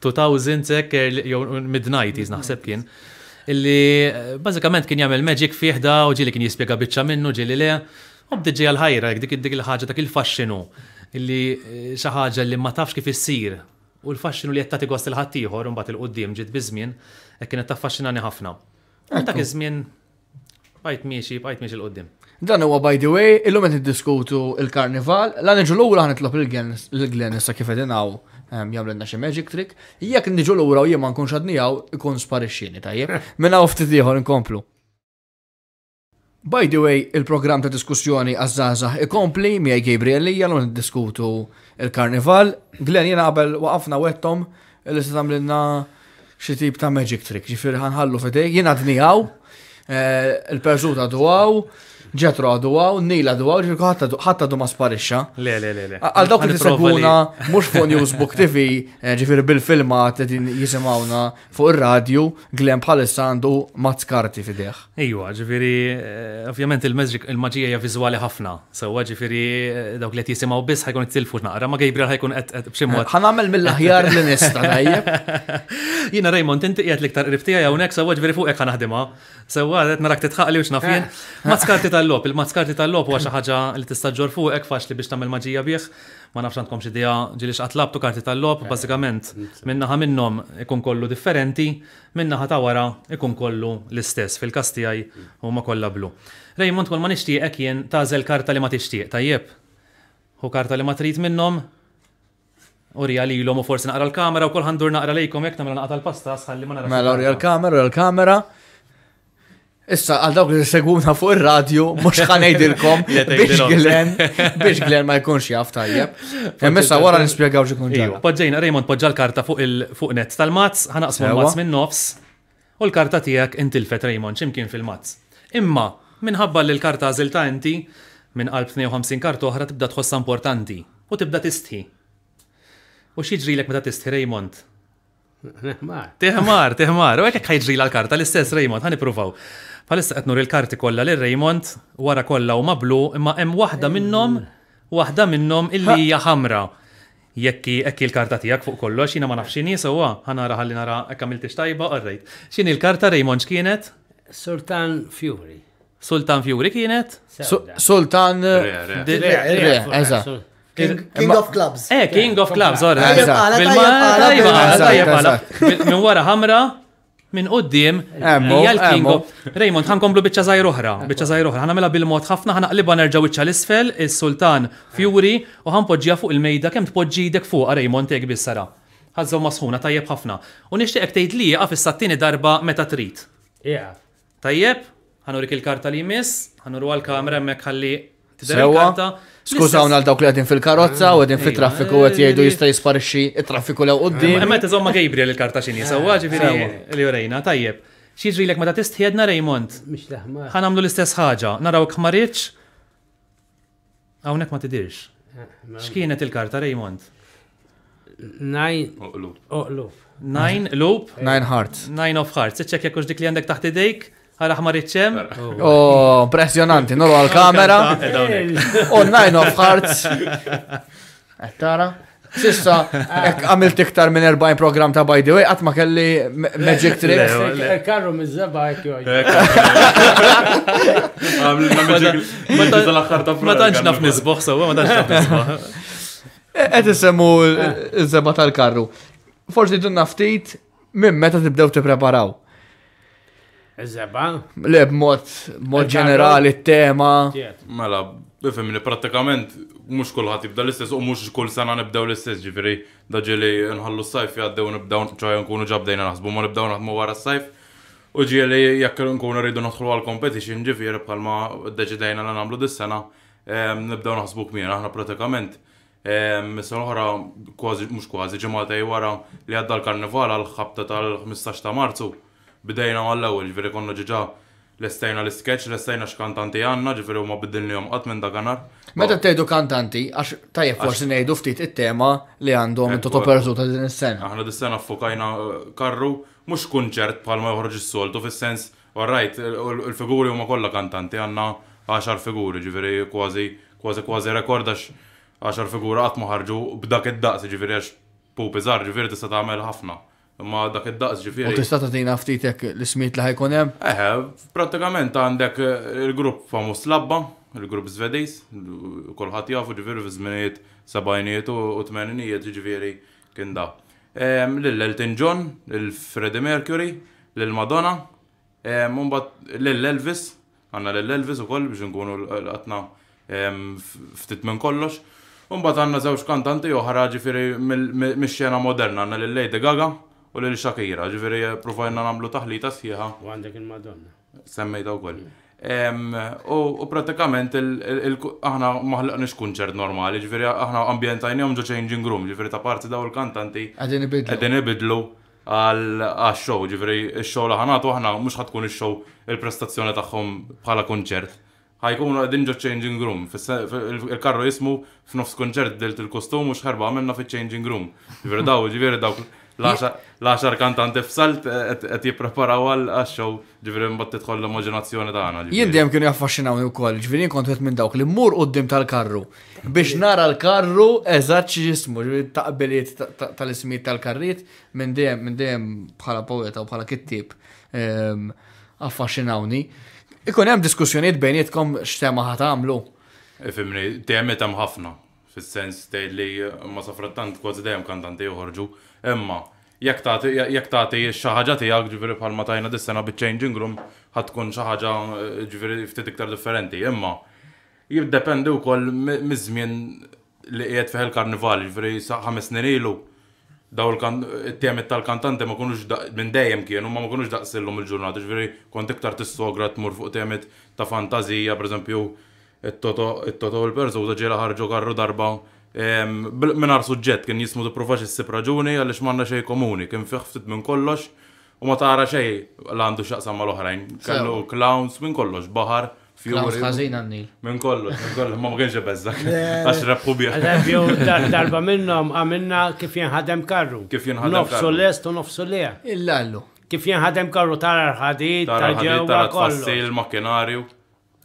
2000 sek er, jew midnight naħseb kien. Illi eh, bażikament kien jagħmel magic fih u ġili kien jispjega biċċa minnu ġieli le. U bdiġi għal-ħajra, dik dik il-ħagġa ta' il-fasċinu illi eh, xi ħaġa li ma tafx kif issir u l-fasċinu li qed tagħti gost il-ħaddieħor imbagħad il-qudiem ġiet biżmien hekk kienet taffaxxinani ħafna. Dak iż-żmien bajt miexi, bajt miexi l-qudiem. Dan huwa by the way, illum qed niddiskutu l karnival la niġu l-ewwel ħan nitlob il-Glen issa kif qegħdin ehm, jagħmlilna xi magic trick, jekk niġu lura u jien ma nkunx għadnijaw jkun sparixxini tajjeb. Minn hawn ftit ieħor inkomplu. By the way, il-programm ta' diskussjoni għazzaza ikompli miegħi Gabrielli jgħallu diskutu il-karnival. Glenn jena għabel waqafna wettom li se tagħmlilna xi tip ta' magic trick, ġifir ħanħallu fedej, jiena dnijaw, eh, il-perżuta dwaw, Ġet għadu għaw, nil għadu għaw, ġirku ħatta du ma sparixxa. Le, le, le, Għal dawk li seguna, mux fuq Newsbook TV, eh, ġifiri bil-filmat li jisimawna fuq il-radio, Glenn bħalissa għandu mazzkarti fideħ. Ejwa, ġifiri, eh, ovvjament il-maġija hija vizuali ħafna, sewa ġifiri eh, dawk li jisimaw biss ħajkun tilfu naqra, ma Gabriel ħajkun qed b'ximwa. Ħanamel mill-aħjar li nista' Jina Raymond, inti qiegħed l-iktar qrib tiegħi hawnhekk sewa ġifiri fuq hekk ħanaħdimha. Sewa, għadet narak titħaqli u xnafjen. Mazzkarti tal-lop, il-mazzkarti tal-lop huwa xi ħaġa li tista' ġor fuq hekk faċli biex tagħmel maġija bih. Ma nafx għandkom xi idea ġilix qatlabtu karti tal-lop, eh, bażikament minnaħa minnhom ikun kollu differenti, minnaħa ta' tawara ikun kollu l-istess. Fil-każ tiegħi huma kollha blu. Raymond kol ma nixtieqek jien tażel karta li ma tixtieq, tajjeb. Hu karta li ma trid minnhom, U li l-om u forsi naqra l-kamera u kol ħandur naqra lejkom jek namra naqta l-pasta sħalli ma naqra. Mela, l-kamera, l-kamera. Issa, għal dawk li seguna fuq ir-radju, mhux ħanejdilkom biex glen biex Glenn ma jkunx jaf tajjeb. Hemm issa wara nispjegaw x'ikun ġew. Iva. Poġġejna Raymond poġġa l-karta fuq il-fuq net tal-mazz, ħanaqsmu l-mazz minn nofs u l-karta tiegħek intilfet Raymond x'imkien fil-mazz. Imma minħabba li l-karta għażilta inti minn qalb 52 karta oħra tibda tħossha importanti u tibda tistħi. U x'jiġrilek meta tistħi Raymond? Teħmar, teħmar, u għek ħajġri l-karta l-istess Raymond, ħani provaw. Palissa qed nur il-karti kollha lil Raymond wara kollha huma blu imma hemm waħda ehm. minnhom waħda minnhom illi hija ħamra. Jekki ekki l-karta tiegħek fuq kollox xina ma nafx x'inhi sewwa ħanara ħalli nara hekk għamiltix tajba qorrejt. X'inhi l-karta Raymond x'kienet? Sultan Fury. Sultan Fury kienet? Sultan King of Clubs. Eh, King of Clubs, ora. Min wara ħamra, minn qoddim hija kingo Raymond, ħankomplu biċċa żgħir oħra, biċċa żgħir oħra. Ħanamela bil-mod ħafna qliba nerġa' wiċċa l-isfel, is-Sultan Fjuri u ħanpoġġiha fuq il-mejda kemm tpoġġi idek fuq Raymond tek bissara. Ħażżew masħuna tajjeb ħafna. U nixtieqek tejt li għaf is-sattini darba meta trid. Tajjeb, ħanurik il-karta li jmiss, ħanuru għal-kamera hemmhekk ħalli Sewa, skużawna għal dawk li għedin fil-karozza u għedin fil-traffiku għed eh, jgħidu jista jisparixxi il-traffiku lew qoddim. Imma eh, t-zomma Gabriel il-karta xini, eh, sewa ġifiri li jurejna. tajjeb. Xieġri l-ek ma ta' tistħiedna Raymond? għamlu l-istess ħaġa, naraw kmarriċ, għawnek ma t-dirx. Xkienet il-karta Raymond? Nine. Oqlub. Oh, oh, Nine loop. Nine hearts. Nine of hearts. Iċċek jekk dik li għandek taħt idejk. Għara ħmar iċċem? Oh. oh, impressionanti, nuru għal-kamera. Oh Online of Hearts. Għattara. Eh, Sissa, eh. għamilt iktar minn 40 program ta' by the way, għatma kelli Magic Tricks. Eh, Karru mizzeba għek joj. Ma tanċ naf nizboħ, sawa, ma tanċ naf nizboħ. Għet jisemu iż-zeba tal-karru. Forsi dun naftit, minn meta tibdew tippreparaw. Eżeba? Le, b'mod, mod ġenerali t-tema. Mela, bifem pratikament mux kullħat jibda l-istess u mux kull sena nibdew l-istess ġifiri daġeli nħallu s-sajf jaddew nibdew ċaj nkunu ġabdejna naħsbu ma nibdew naħdmu wara s-sajf. U ġieli jekk nkunu rridu naħtru għal-competition ġifiri bħalma deċidejna li namlu dis-sena nibdew naħsbu kmina ħna pratikament. Missa l-ħra kważi, mux kważi ġemata wara li għadda l karnivala l ħabta tal-15 ta' marzu bidejna għall-ewel, ġviri konna ġiġa l-estajna l-sketch, l-estajna x-kantanti għanna, ġifiri u ma biddilni jom minn dakanar. Meta t-tejdu kantanti, għax tajja forsi nejdu ftit it tema li għandhom minn eh, Toto ta' din is-sena. Aħna dis-sena ffukajna eh, karru, mux kunċert bħalma joħroġ is-soltu, fil-sens, għarrajt, il-figuri u ma kolla kantanti għanna 10 figuri, ġifiri kważi, kważi kważi rekordax 10 figura ma ħarġu b'dak id-daqs, ġifiri għax pupi zar, ġifiri tista' tagħmel ħafna ma dak id-daqs ġifiri. U tista' tagħtina ftit jekk l ismiet li ħajkun hemm? Eh, prattikament għandek il-grupp famos labba, il-grupp Zvedis, kulħadd jafu ġifieri fi żminijiet sebgħinijiet u tmeninijiet ġifieri kien da. l elton John, l freddie Mercury, lil-Madonna, mbagħad elvis għandna l elvis ukoll biex nkunu l qatna ftit minn kollox. Mbagħad għandna żewġ kantanti oħra ġifieri mix-xena moderna għandna l Lady Gaga u xakira, Shakira, ġifieri provajna nagħmlu taħlita sħiħa. U għandek il-Madonna. Semmejta wkoll. U pratikament aħna nix kunċert normali, ġifiri aħna ambientajni ġo changing room, ġifiri ta' parti daw il-kantanti. Għadin ibidlu. Qegħdin ibidlu għal-show, ġifiri il show li ħanatu aħna mhux ħatkun ix-show il-prestazzjoni tagħhom bħala kunċert. Għajkun għadin ġo changing room. Il-karro jismu f'nofs konċert delt il-kostum u x'ħerba għamilna fi changing room. Ġifieri daw, ġifiri daw, l-10 kantanti f'salt qed jippreparaw għal-show ġifieri mbagħad tidħol l-immaġinazzjoni tagħna. Jien dejjem kienu u wkoll, ġivri kont għet minn dawk li mmur qudiem tal-karru biex nara l-karru eżat xi ġivri taqbiliet tal-ismijiet tal-karrit minn dejjem minn dejjem bħala poeta u bħala kittib ehm, affaxxinawni. Ikun hemm diskussjonijiet bejnietkom x'tema ħat għamlu. Ifimni, dejjem hemm ħafna fil-sens li ma safrattant kważi dejjem kantanti joħorġu, imma jekk tagħti jekk tagħti x-xaħġa tiegħek ġifieri bħal ma tajna dis-sena bit-changing room ħad tkun xi ħaġa eh, ġifieri ftit iktar differenti. Imma jiddependi wkoll miżmien li qiegħed fih il-karnival, ġifieri ħames snin ilu daw il-temi tal-kantanti ma kunux minn dejjem kienu ma ma kunux daqsillum il-ġurnata, ġveri kont iktar tissogra tmur fuq temet ta' fantazija, per it-toto il-perzu, ġela ħarġu karru darba Minar suġġett kien jismu t-provax s raġuni għalix manna xej komuni, kien fiħftit minn kollox u ma tara xej l-għandu xaqsam mal oħrajn Kellu clowns minn kollox, bahar, fjuri. Għazin għanni. Minn kollox, minn kollox, ma ma kienx bezza. Għax rabħu bieħ. Darba minnom għamilna kif jenħadem karru. Kif jenħadem karru. Nofsu lest u nofsu leja. Illallu. Kif jenħadem karru tara l-ħadid, tara l-ħadid, tara l-fassil, makinarju.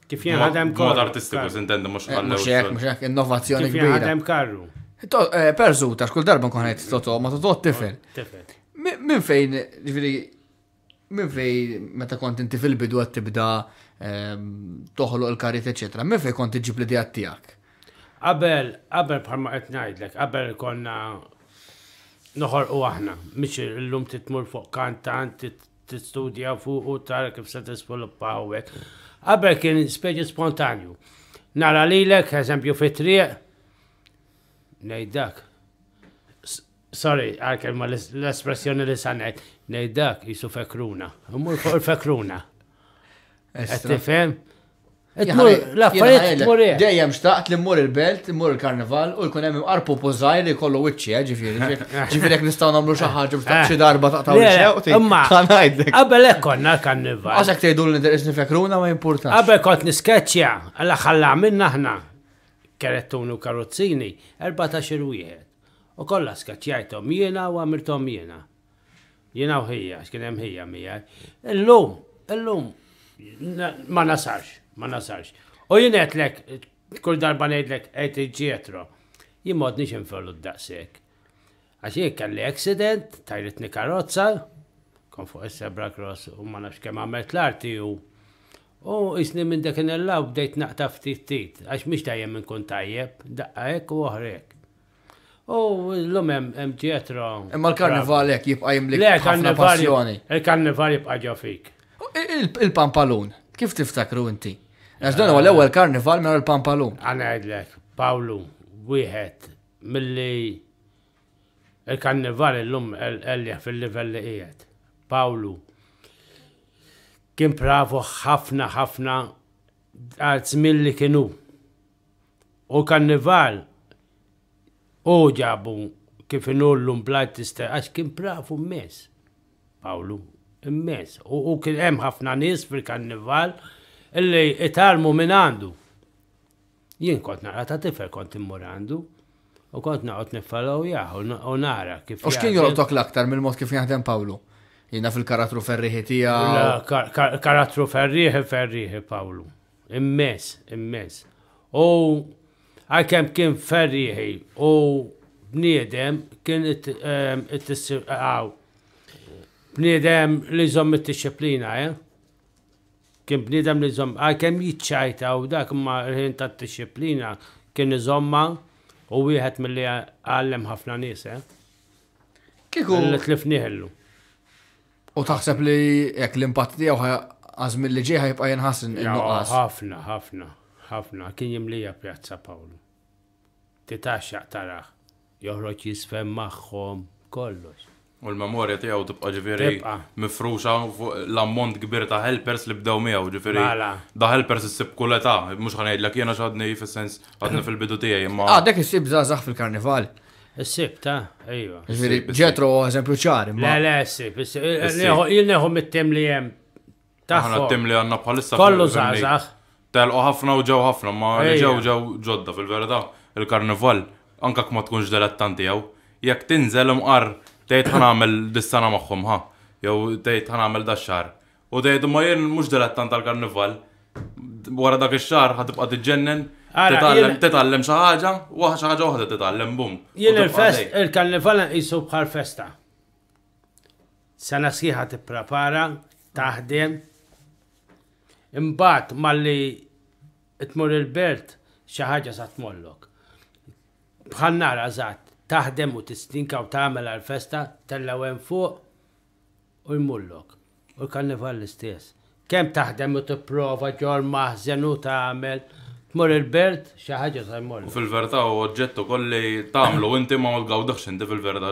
Kif jien għadem karru. Mod artistiku, sintendi, eh, mux għallu. Mux jek, mux jek, innovazzjoni kbira. Kif jien għadem karru. Perżu, ta' xkull darba nkun għajt toto, ma toto oh, tifel. Min fejn, ġifiri, minn fejn, meta kont inti fil-bidu għat tibda ehm, toħloq il-karit, ecc. minn fejn kont iġib l-idea tijak? Qabel, qabel bħalma qed ngħidlek, qabel konna noħor u aħna, mhix illum titmur fuq kantant, tistudja fuq u tara kif se tisviluppa pa'wek għabber kien speċi spontanju. Nara li lilek, eżempju fit-triq, nejdak. Sorry, għalkel ma l-espressjoni li sanet, nejdak jisu fekruna. Mur fuq il-fekruna. Għattifem? L-affarijiet dejjem xtaqt li mmur il-belt, mmur il-karnival u jkun hemm arpu pożaj li jkollu wiċċi, eh, ġifieri. Ġifieri jekk nistgħu nagħmlu xi ħaġa biex eh. xi darba taqtaw Imma qabel ekkonna l-karnival. Għax hekk tgħidu li nidqis nifekruna ma jimpurtax. Qabel kot niskeċċja, alla ħalla minna aħna kerettuni u karozzini 14 wieħed. U kollha skaċċjajthom jiena u għamilthom jiena. Jiena u ħija, x'kien hemm ħija miegħi. Illum, illum ma nasarx ma nasarx. U jien lek, kull darba ngħidlek ejt iġietro, jimmod modni xinferlu d-daqsek. Għax jien kelli accident, tajritni karozza, kon fuq is-sebra u ma nafx kemm għamet l-arti u u jisni minn dak il-law bdejt naqtaf ftit tit, għax tajem minn kun tajjeb, daqqa u oħrek. U l-lum hemm ġietro. Imma l-karnival jekk jibqa' jimlik ħafna passjoni. Il-karnival jibqa' ġofik. fik. Il-pampalun, kif tiftakru inti? Għax għal huwa eh, ewwel karnival mera l pampalu Għana għedlek, Pawlu, wieħed mill-li il-karnival l-lum għalli fil level li għed. Pawlu kien pravu ħafna ħafna għalz mill li kienu. U karnival u ġabu kif inullum blatista għax kien pravu mess. Pawlu, mess. U kien hemm ħafna nis fil-karnival illi italmu minn għandu. Jien kont naqra ta' tifer kont immur għandu. U kont naqot nifalaw jaħ, u nara kif. U xkien joltok l-aktar minn mod kif jaħdem Pawlu? Jina fil-karatru ferriħi tija. Karatru ferriħi ferriħi Pawlu. Immes, immes. U għakem kien ferriħi u bniedem kien it-tissir għaw. Bniedem li zom it eh? kien bnidem li zomma, ah, għaj kem jitċajta u dak ma rħin ta' disciplina kien zomma u wieħed mill-li għallem ħafna nis, eh? Kiku. Li tlifniħellu. U taħseb li jek l-impatt impat tiegħu għażmin li ġej ħajbqa' jinħassin il nuqqas Ħafna, ħafna, ħafna kien jimlija Pjazza Pawlu. Titaxa taraħ, joħroċ jisfem maħħom, kollox. U l-memorja tiegħu tibqa' ġifieri mifruxa fuq l-ammont kbir ta' helpers li bdew miegħu ġifieri. Mela. Da helpers issib kull età, mhux ħanejdlek jiena x'għadni fis-sens għadni fil-bidu tiegħi imma. Ah, dak issib żgħażagħ fil-karnival. Issib ta' ejwa. Ġifieri ġetro eżempju ċar. Le le issib, il-neħu mit-tim li hemm. Taħna t-tim li għandna bħalissa. Kollu żgħażagħ. Telqu ħafna u ġew ħafna, ma ġew ġew ġodda fil verda il-karnival anka kma tkunx dilettanti jew. Jekk tinżel imqar tgħid ħanamel dis sana magħhom ha, jew tgħid ħanamel da xar. U tgħid ma jien mhux dilettant tal-karnival, wara dak ix-xar ħatibqa' tiġġennen, titgħallem xi ħaġa, waħda xi ħaġa waħda titgħallem bum. Jien il-fest, il-karnival nqisu bħal festa. Sena sħiħa tipprepara, taħdem, imbagħad malli tmur il-belt xi ħaġa sa tmollok. Bħal nara żgħat taħdem u tistinka u tagħmel għal-festa tellaw hemm fuq u jmullok. U l-karnival l-istess. Kemm taħdem u tipprova ġor maħżen u tagħmel tmur il-belt xi ħaġa ta' jmur. U fil-verità u oġġettu kolli tagħmlu inti ma gawdex inti fil-verità.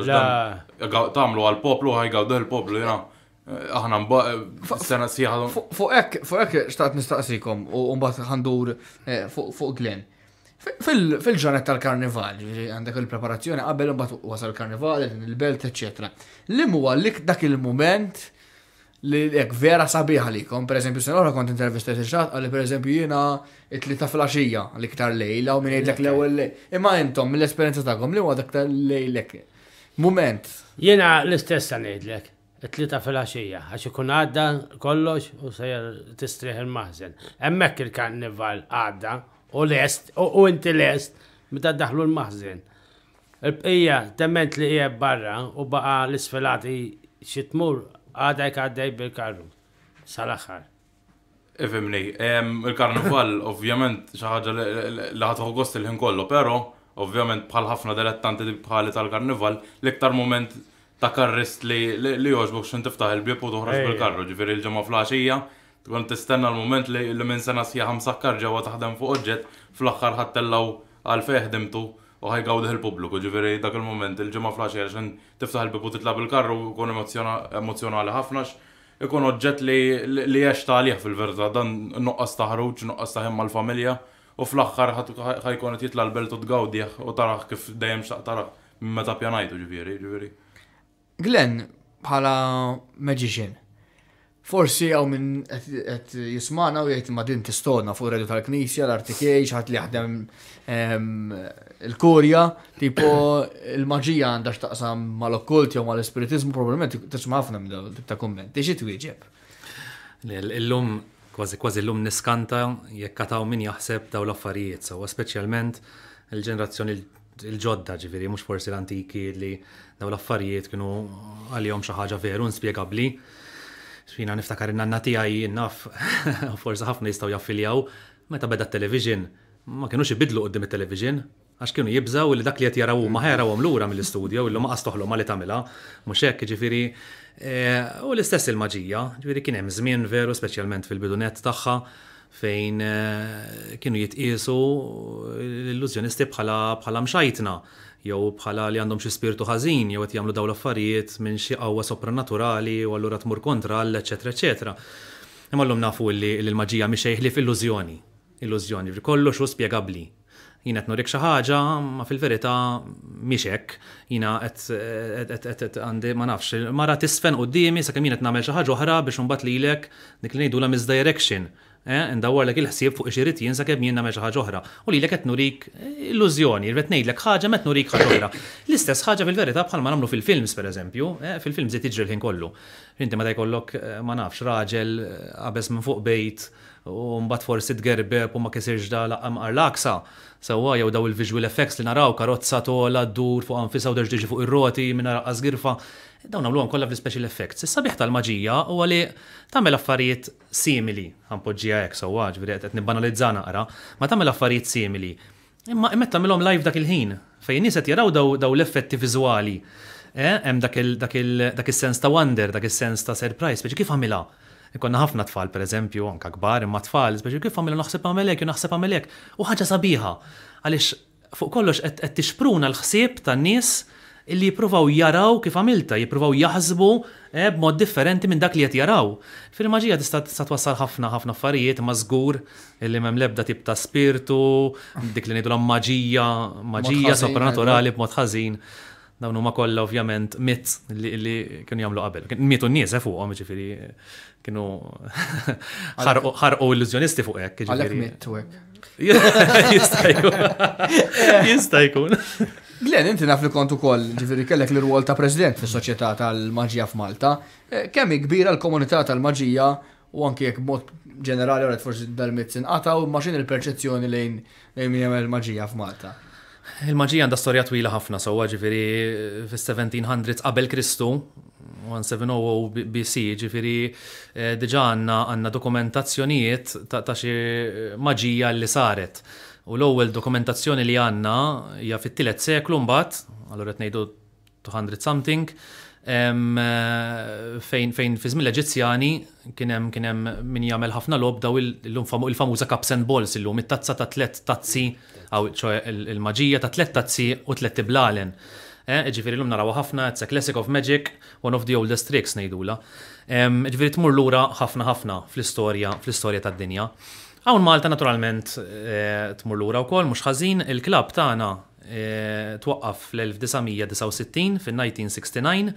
Tagħmlu għall-poplu ħaj gawdeħ il-poplu jena. Aħna sena sieħa. Fuq hekk, fuq hekk xtaqt nistaqsikom u mbagħad ħandur eh, fuq Glenn fil ġonet tal-karnival, għandek il-preparazzjoni qabel mbagħad wasal il-karnival, il-belt, eċetera. Lim huwa lik dak il-moment li jek vera sabiħa kom, per eżempju, sen kont intervistet il-xat, għalli per eżempju jina it-tlita flasġija li iktar lejla u minn jgħidlek l-ewel lej. Imma intom, mill-esperienza tagħkom li huwa dak tal-lejlek. Moment. Jena l-istess ngħidlek, it-tlita flasġija, għax ikun għadda kollox u sejjer t-istriħ il-maħżen. Hemmhekk il-karnival għadda u lest, u inti lest, meta daħlu l-maħżin. Il-bqija temment li hija barra u baqa l-isfilati xitmur għadaj għaddej bil-karru. Sal-axar. Ifimni, il-karnival ovvjament xaħġa li ħatħu il-ħin kollu, pero ovvjament bħal ħafna dilettanti bħali tal-karnival, l-iktar moment ta' karrist li joġbuk xin tiftaħ il-bib u bil-karru, ġifiri il-ġemma flaxija, Tkun tistenna l-moment li l-min sena sħiħa msakkar ġewa taħdem fuq oġġet fl-axħar ħattellaw għal ħdimtu u ħajgawdih il-pubbliku, ġiviri dak il-moment il-ġimma fl-axħar xen tiftaħ il-bibu titla bil-karru kun emozjonali ħafnax, ikun oġġett li jiex għalih fil verda dan nuqqas taħruċ, nuqqas taħim mal-familja u fl-axħar ħajkun jitla l-belt u tgawdih u taraħ kif dejjem xaq taraħ meta pjanajtu ġiviri, ġiviri. Glenn, bħala magician, forsi għaw minn għet jismana u għet ma din tistona fuq redu tal-Knisja, l-artikej, xaħat li jaħdem il-kurja, tipo il-maġija għandha xtaqsam mal-okkult jew mal-espiritizmu, probablement tisma' ħafna minn dawn ta' kommenti, xi l Illum kważi kważi l-lum niskanta jekk għataw min jaħseb daw l-affarijiet, so speċjalment il-ġenerazzjoni il-ġodda ġiviri, mux forsi l-antiki li daw l-affarijiet kienu għalihom xi ħaġa veru inspjegabbli. Fina niftakar in-nanna tiegħi naf forsi ħafna jistgħu jaffiljaw meta beda television ma kienux ibidlu qudiem it-television għax kienu jibżaw li dak li qed jaraw ma ħajarawhom lura mill-istudju illu ma qastoħlhom ma li tagħmilha mhux hekk ġifieri e, u l-istess il-maġija, ġifieri kien hemm żmien veru speċjalment fil-bidunet tagħha fejn e, kienu jitqiesu l-illużjonisti bħala bħala mxajtna jew bħala li għandhom xi spiritu ħażin jew qed jagħmlu dawn l-affarijiet minn xi qawwa soprannaturali u allura tmur kontra l eċetera eċetera. Imma llum nafu li l-maġija mhix f'illużjoni, illużjoni. Illużjoni, kollox hu spjegabbli. Jina qed nurik xi ħaġa, ma fil-verità mhix hekk. Jina qed għandi ma nafx, mara tisfen qudiemi sakemm jien qed nagħmel xi ħaġa oħra biex imbagħad lilek dik li ngħidula misdirection. direction Eh, ndawar lek il-ħsieb fuq iġiriti jinsa kem jien nagħmel xi ħaġa oħra. U lilek qed nurik eh, illużjoni, irvet ngħidlek ħaġa met nurik ħaġa oħra. L-istess ħaġa fil verita bħal ma nagħmlu fil-films pereżempju, eh, fil-films zi jiġri l-ħin kollu. Inti meta jkollok ma nafx raġel qabeż minn fuq bejt u mbagħad forsi t-gerbe u ma kisirx da laqam laqsa. Sewwa jew daw il-visual effects li naraw karozza tola d-dur fuq anfisha u fuq ir-roti minn raqqas girfa dawn għamluhom kollha fl-special effects. Issa sabiħ tal-maġija u għali tagħmel affarijiet simili, ħampoġġija hekk sewwa, ġifieri qed nibbanalizza naqra, ma tagħmel affarijiet simili. Imma immet tagħmilhom live dak il-ħin, fejn nies qed jaraw daw l-effetti viżwali. Eh, hemm dak il-sens ta' wonder, dak il-sens ta' surprise, biex kif għamilha? Ikonna ħafna tfal, per eżempju, anka kbar, imma tfal, speċi kif għamilu naħseb għamelek, ju naħseb għamelek, u ħaġa sabiħa, għaliex fuq kollox qed tixpruna l-ħsieb tan-nies illi jipruvaw jaraw kif għamilta, jipruvaw jaħsbu eh, b'mod differenti minn dak li qed jaraw. Fil-maġija tista' twassal ħafna ħafna affarijiet ma' żgur illi mem lebda tip ta' spirtu, dik li ngħidulhom maġija, maġija sopranaturali eh, b'mod ħażin. Dawn huma kollha ovvjament mit li kienu jagħmlu qabel. Mietu n-nies eh, fuqhom ġifiri kienu ħarqu illużjonisti fuq hekk. Għalek jiġifieri. mit hekk. Jista' Jista' jkun. Glenn, inti naf li kontu kol, ġifiri kellek l rwol ta' president fis soċjetà tal-maġija f'Malta. Eh, kemm kbira l-komunità tal-maġija u anki jekk mod ġenerali għalet forsi dal-mizzin għata u maċin il-perċezzjoni lejn min l maġija f'Malta. Il-maġija għandha storja twila ħafna so ġifieri fis-1700 qabel Kristu 1700 BC ġifieri eh, diġà għandna dokumentazzjonijiet ta' xi maġija li saret. U l-ewwel dokumentazzjoni li għandna hija fit-tielet seklu mbagħad, allura qed ngħidu 200 something, fejn fejn fi żmien l-Eġizzjani kien hemm kien hemm min jagħmel ħafna lob daw il-famuża cups and balls illum it-tazza ta' tlet tazzi aw il-maġija ta' tlet tazzi u tlet tiblalen. Eh, Ġifieri lum naraw ħafna, it's a classic of magic, one of the oldest tricks ngħidula. Ġifieri tmur lura ħafna ħafna fl istoria fl-istorja tad-dinja. Għawn Malta naturalment eh, tmur lura u kol, mux ħazin, il-klab tagħna eh, twaqqaf l 1969 fin 1969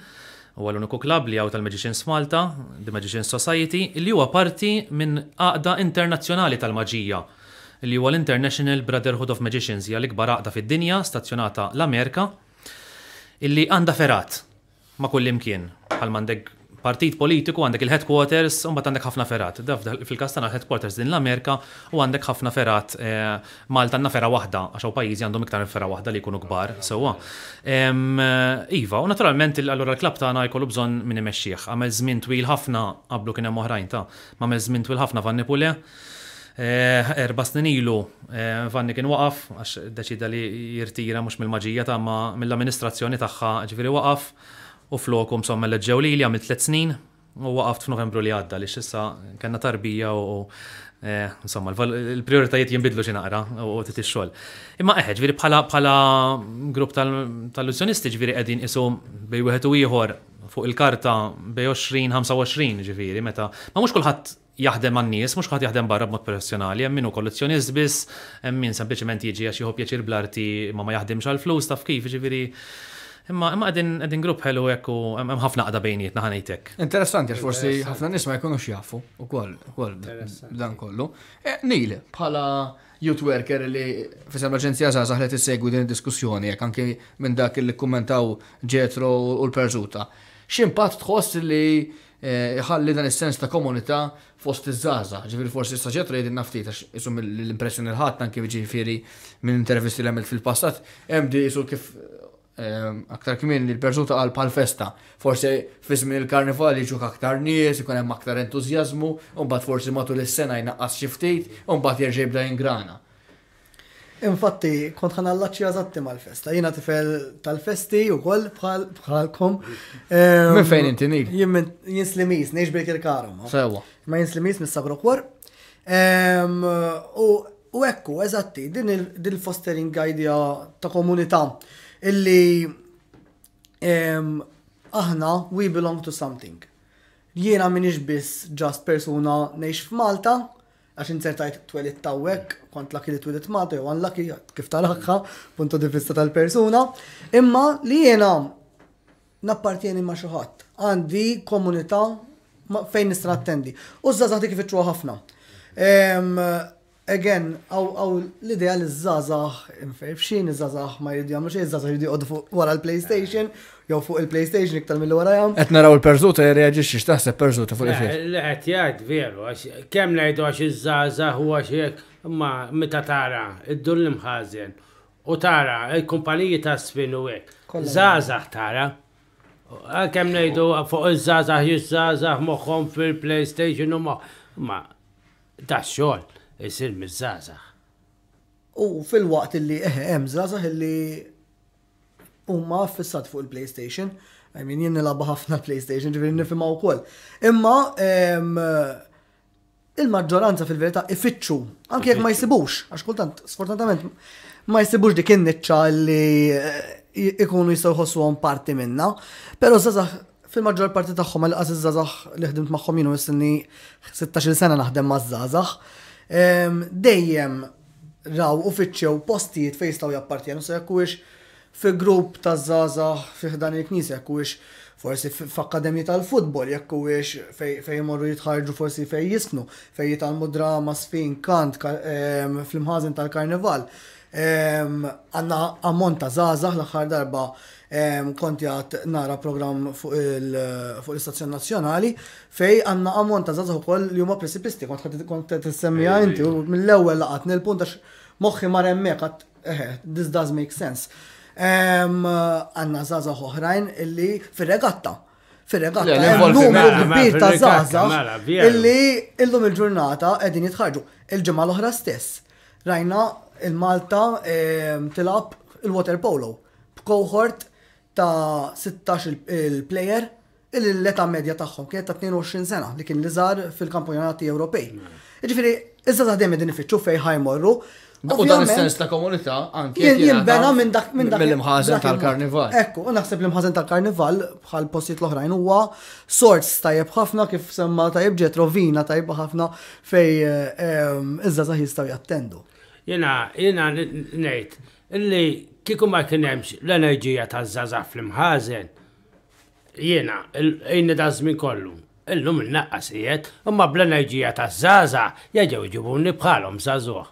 u għal uniku klab li għaw tal-Magicians Malta, The Magicians Society, li huwa parti minn għaqda internazzjonali tal-maġija li huwa l-International Brotherhood of Magicians hija l-ikbar għaqda fid-dinja stazzjonata l-Amerika illi għanda ferat ma' kull imkien bħal mandeg partit politiku għandek il-headquarters u mbagħad għandek ħafna ferat. Fil-każ tagħna headquarters din l-Amerika u għandek ħafna ferat eh, Malta għandna fera waħda għaxaw pajizi pajjiżi għandhom iktar fera waħda li jkunu kbar sewwa. Eh, iva, u naturalment allura l-klab tagħna jkollu bżonn minn meċċieħ. Għamel żmien twil ħafna qablu kien hemm ta' ma' żmien twil ħafna van pulle. Eh, erba snin ilu Vanni kien waqaf, għax deċida li jirtira mux mill-maġija ta' ma mill-amministrazzjoni tagħha ġviri waqaf u flokum somma l mela ġew li għamil tlet snin u waqaft f'Novembru li għadda li xissa kanna tarbija u e, insomma l-prioritajiet jimbidlu xi naqra u t x-xogħol. Imma eħe, ġviri bħala bħala grupp tal luzjonisti ġifieri qegħdin isu bej wieħed u ieħor fuq il-karta bej 20-25 ġviri meta ma mhux kulħadd jaħdem għan nies, mux kħat jaħdem barra b'mod professjonali, hemm minnu kollezzjonist biss, hemm min sempliċement jiġi għax jħob jieċir blarti ma ma jaħdimx xal flus taf kif, ġifieri Imma imma għadin grupp ħelu hekk u hemm ħafna qada bejniet naħan ngħidlek. Interessanti għax forsi ħafna nies ma jkunux jafu ukoll ukoll dan kollu. E, Nil, bħala youth worker li fisem l-Aġenzija Zaza ħlet issegwi din id-diskussjoni jekk anke minn dak li kkumentaw Ġetro u l-Perżuta. X'impatt tħoss li e, ħalli dan is-sens ta' komunità fost iż żaża Ġifieri forsi issa ġed rejt nafti, għax isum l-impressjoni l-ħadd anke jiġifieri minn intervisti li għamilt fil-passat hemm di isu kif Ehm, aktar kmin li l-perżuta għal pal-festa. Forse fizmin il li ġuk aktar nies, ikun hemm aktar entużjażmu, mbagħad forsi matul is-sena jnaqqas xi ftit, u mbagħad jerġa' jibda Infatti, kont ħana l-laċċi għazatti mal-festa. Jina tifel tal-festi u koll bħalkom. Ehm, Min fejn inti nil? Jien slimis, neġ il karom. Sewa. Ma jien slimis mis-sagro kwar. Ehm, u ekku, eżatti, din il-fostering għajdja ta' komunità illi aħna we belong to something. Jiena minix biss just persuna nejx f'Malta, għax insertajt twelit tawwek, kont laki li twelit Malta, jew laki kif tal ħakħa punto di vista tal-persuna, imma li jiena nappartieni ma' xoħat, għandi komunità fejn nistra attendi. U zazaħti kif iċċuħa ħafna again, għaw l-idea li z-zazax, infejfxin z-zazax ma jridu għamlu xej, zazax jridu għoddu fuq wara l-PlayStation, jew fuq il-PlayStation iktar mill wara jam. Et naraw il-perżuta jirreagġiċi, xtaħseb perżuta fuq il fej eh, L-għet jgħad veru, kem najdu għax z-zazax u għax jek, ma meta tara, id-dur l-imħazen, u tara, il-kumpaniji ta' u għek, zazax tara. Eh, kem najdu fuq il-zazax, jiz-zazax moħħom fil-PlayStation u ma, ma, da' xol isir mizzazax. U fil-waqt illi eħem zazax li umma fissat fuq il-PlayStation, I mean jenni nilabba ħafna PlayStation ġifiri nifima u koll. Imma ehm, il-maġġoranza fil-verità ifittxu, anke jekk ma jsibux, għax kultant sfortunatament ma jsibux dik in li eh, ikunu jistgħu jħossuhom parti minna, però zazax fil-maġġor parti tagħhom għal qas iż li ħdimt magħhom jienu jisni 16 sena naħdem ma' żazax. Dejjem raw uffiċċew postijiet fejn jistgħu jappartjenu se jekk fi grupp ta' zaza fi dan il-knisja jekk forsi f'akkademji tal-futbol jekk huwiex fejn jmorru jitħarġu forsi fejn jisknu, fejn jitalmu drama, sfin, kant fl-imħażin tal-karnival. Għanna ammont ta' zazah l-aħħar darba konti għat nara program fuq l-istazzjon nazjonali fej għanna ammont ta' zazuħu koll li huma precipisti, kont t-semmija inti, u mill-ewel laqat nil-punt għax moħħi mar emmek għat, this does make sense. Għanna zazuħu oħrajn illi fil-regatta fil-regatta, l-numru mela, kbir mela, ta' zaza mela, illi illum il-ġurnata edin jitħarġu. Il-ġemma l-oħra stess, rajna il-Malta tilab il-water polo, b'cohort ta' 16 il-plejer il-leta medja tagħhom kienet ta' 22 sena li kien li żar fil-kampjonati Ewropej. Ġifieri, iżda ta' dejjem din ifittxu fejn ħajmorru. U dan is-sens ta' komunità anke jinbena minn dak minn dak mill-imħażen tal-karnival. Ekku, u naħseb l-imħażen tal-karnival bħal postijiet l-oħrajn huwa sorts tajjeb ħafna kif semma tajjeb ġiet rovina tajjeb ħafna fej eh, ehm, iżda saħ jistgħu jattendu. Jena, jena ngħid illi kiku ma kienemx l-enerġija ta' zazaf fl imħazen jena, jien da żmien kollu. Illum il-naqqasijiet, umma bl-enerġija ta' zaza, jaġew iġibuni bħalhom żagħżugħ.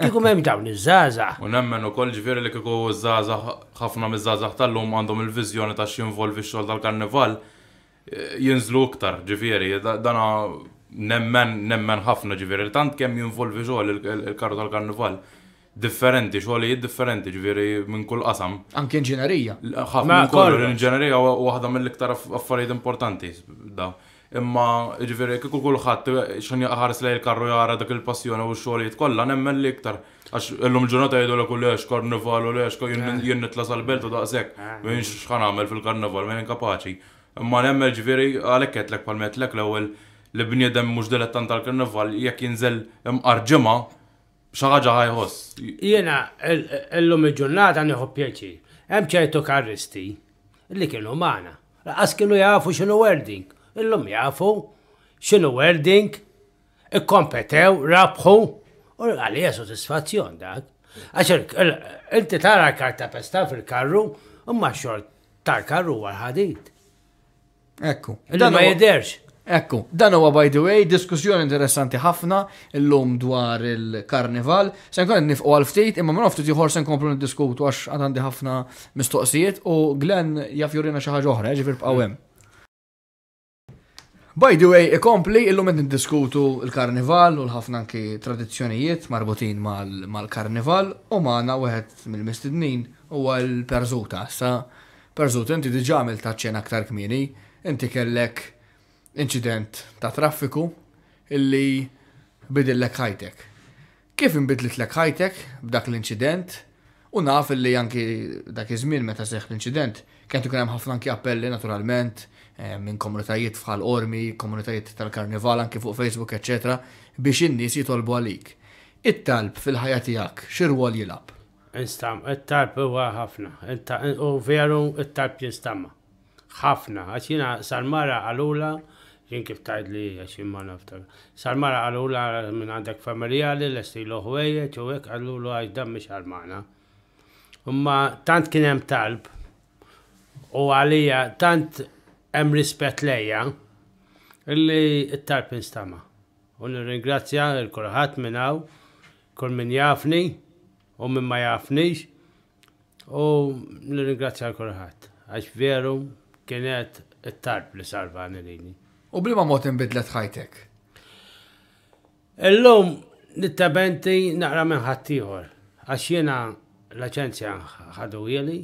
Kiku eh. m'hemm dawn iż Unemmen U nemmen ukoll li kiku ż-żaża ħafna mizzaza tal-lum għandhom il vizjoni ta' x'involvi xol tal-karnival eh, jinżlu iktar ġifieri, dana nemmen nemmen ħafna ġifieri tant kemm jinvolvi xogħol il-karru tal-karnival differenti, xogħlijiet differenti ġviri minn kull qasam. Anki inġinerija. Ħafna minn kollu l-inġinerija waħda mill-iktar affarijiet importanti da. Imma ġviri kikul kulħadd xan jaqħares lej il-karru jara dak il-passjoni u x-xogħlijiet kollha nemmen li iktar. Għax illum ġurnata jgħidu l kullex karnival u lex jien eh. nitla sal-belt u daqshekk. Eh. Minn x'ħan għamel fil-karnival minn kapaċi. Imma nemmen ġviri għalhekk qedlek palmetlek l-ewwel li bniedem mhux dilettant tal-karnival jekk jinżel imqarġima xaħġa ħajħos. Jena, l-lum il-ġurnata nieħu pjaċi. Hemm ċertu karristi li kienu maħna. Għas kienu jafu xinu wording. L-lum jafu xinu wording, ikkompetew, rabħu, u għalija soddisfazzjon dak. Għaxer, inti tara karta pesta fil-karru, umma xort tar karru għal ħadid. Ekku. Dan ma jiderx. Ekku, dan huwa by the way, diskussjoni interessanti ħafna l-lum dwar il-karnival. Sen kon u għal-ftit, imma minn ftit jħor sen komplu diskutu għax għandi ħafna mistoqsijiet u Glenn jafjurina xaħġa xi ħaġa oħra, ġifir b'għawem. By the way, ikompli illum qed niddiskutu l-karnival u l-ħafna anki tradizzjonijiet marbutin mal-karnival u magħna wieħed mill-mistednin huwa l-perżuta. Sa perżuta inti diġà għamil taċċen aktar kmieni, inti kellek incident ta' traffiku illi bidillek ħajtek. Kif inbidlitlek ħajtek b'dak l-incident u naf illi anki dak iż-żmien meta seħħ l-incident kien ikun hemm ħafna anki appelli naturalment eh, minn komunitajiet fħal ormi, komunitajiet tal-karnival anki fuq Facebook, eċetera, biex in-nies jitolbu għalik. It-talb fil-ħajja tiegħek x'irwol jilab? Instam, it-talb huwa ħafna, u veru it-talb jinstam'ma. Ħafna, għax jiena sal-mara għalula jien kif tajt li għax ma naftar. Sar għallu la minn għandek familjali l-esti loħweje, ċuwek għallu l għax dam mish għarmana. Umma tant kien hemm talb u għalija tant hemm rispet lejja illi t-talb instama. U nirringrazzja l-kulħadd minn hawn, kull min jafni u minn ma jafnix u nirringrazzja l-kulħadd għax veru kienet it-talb li salvani lini. U bliema mod inbidlet ħajtek? Illum nittabenti naqra minn ħaddieħor għax jiena l-aċenzja ħadu jeli,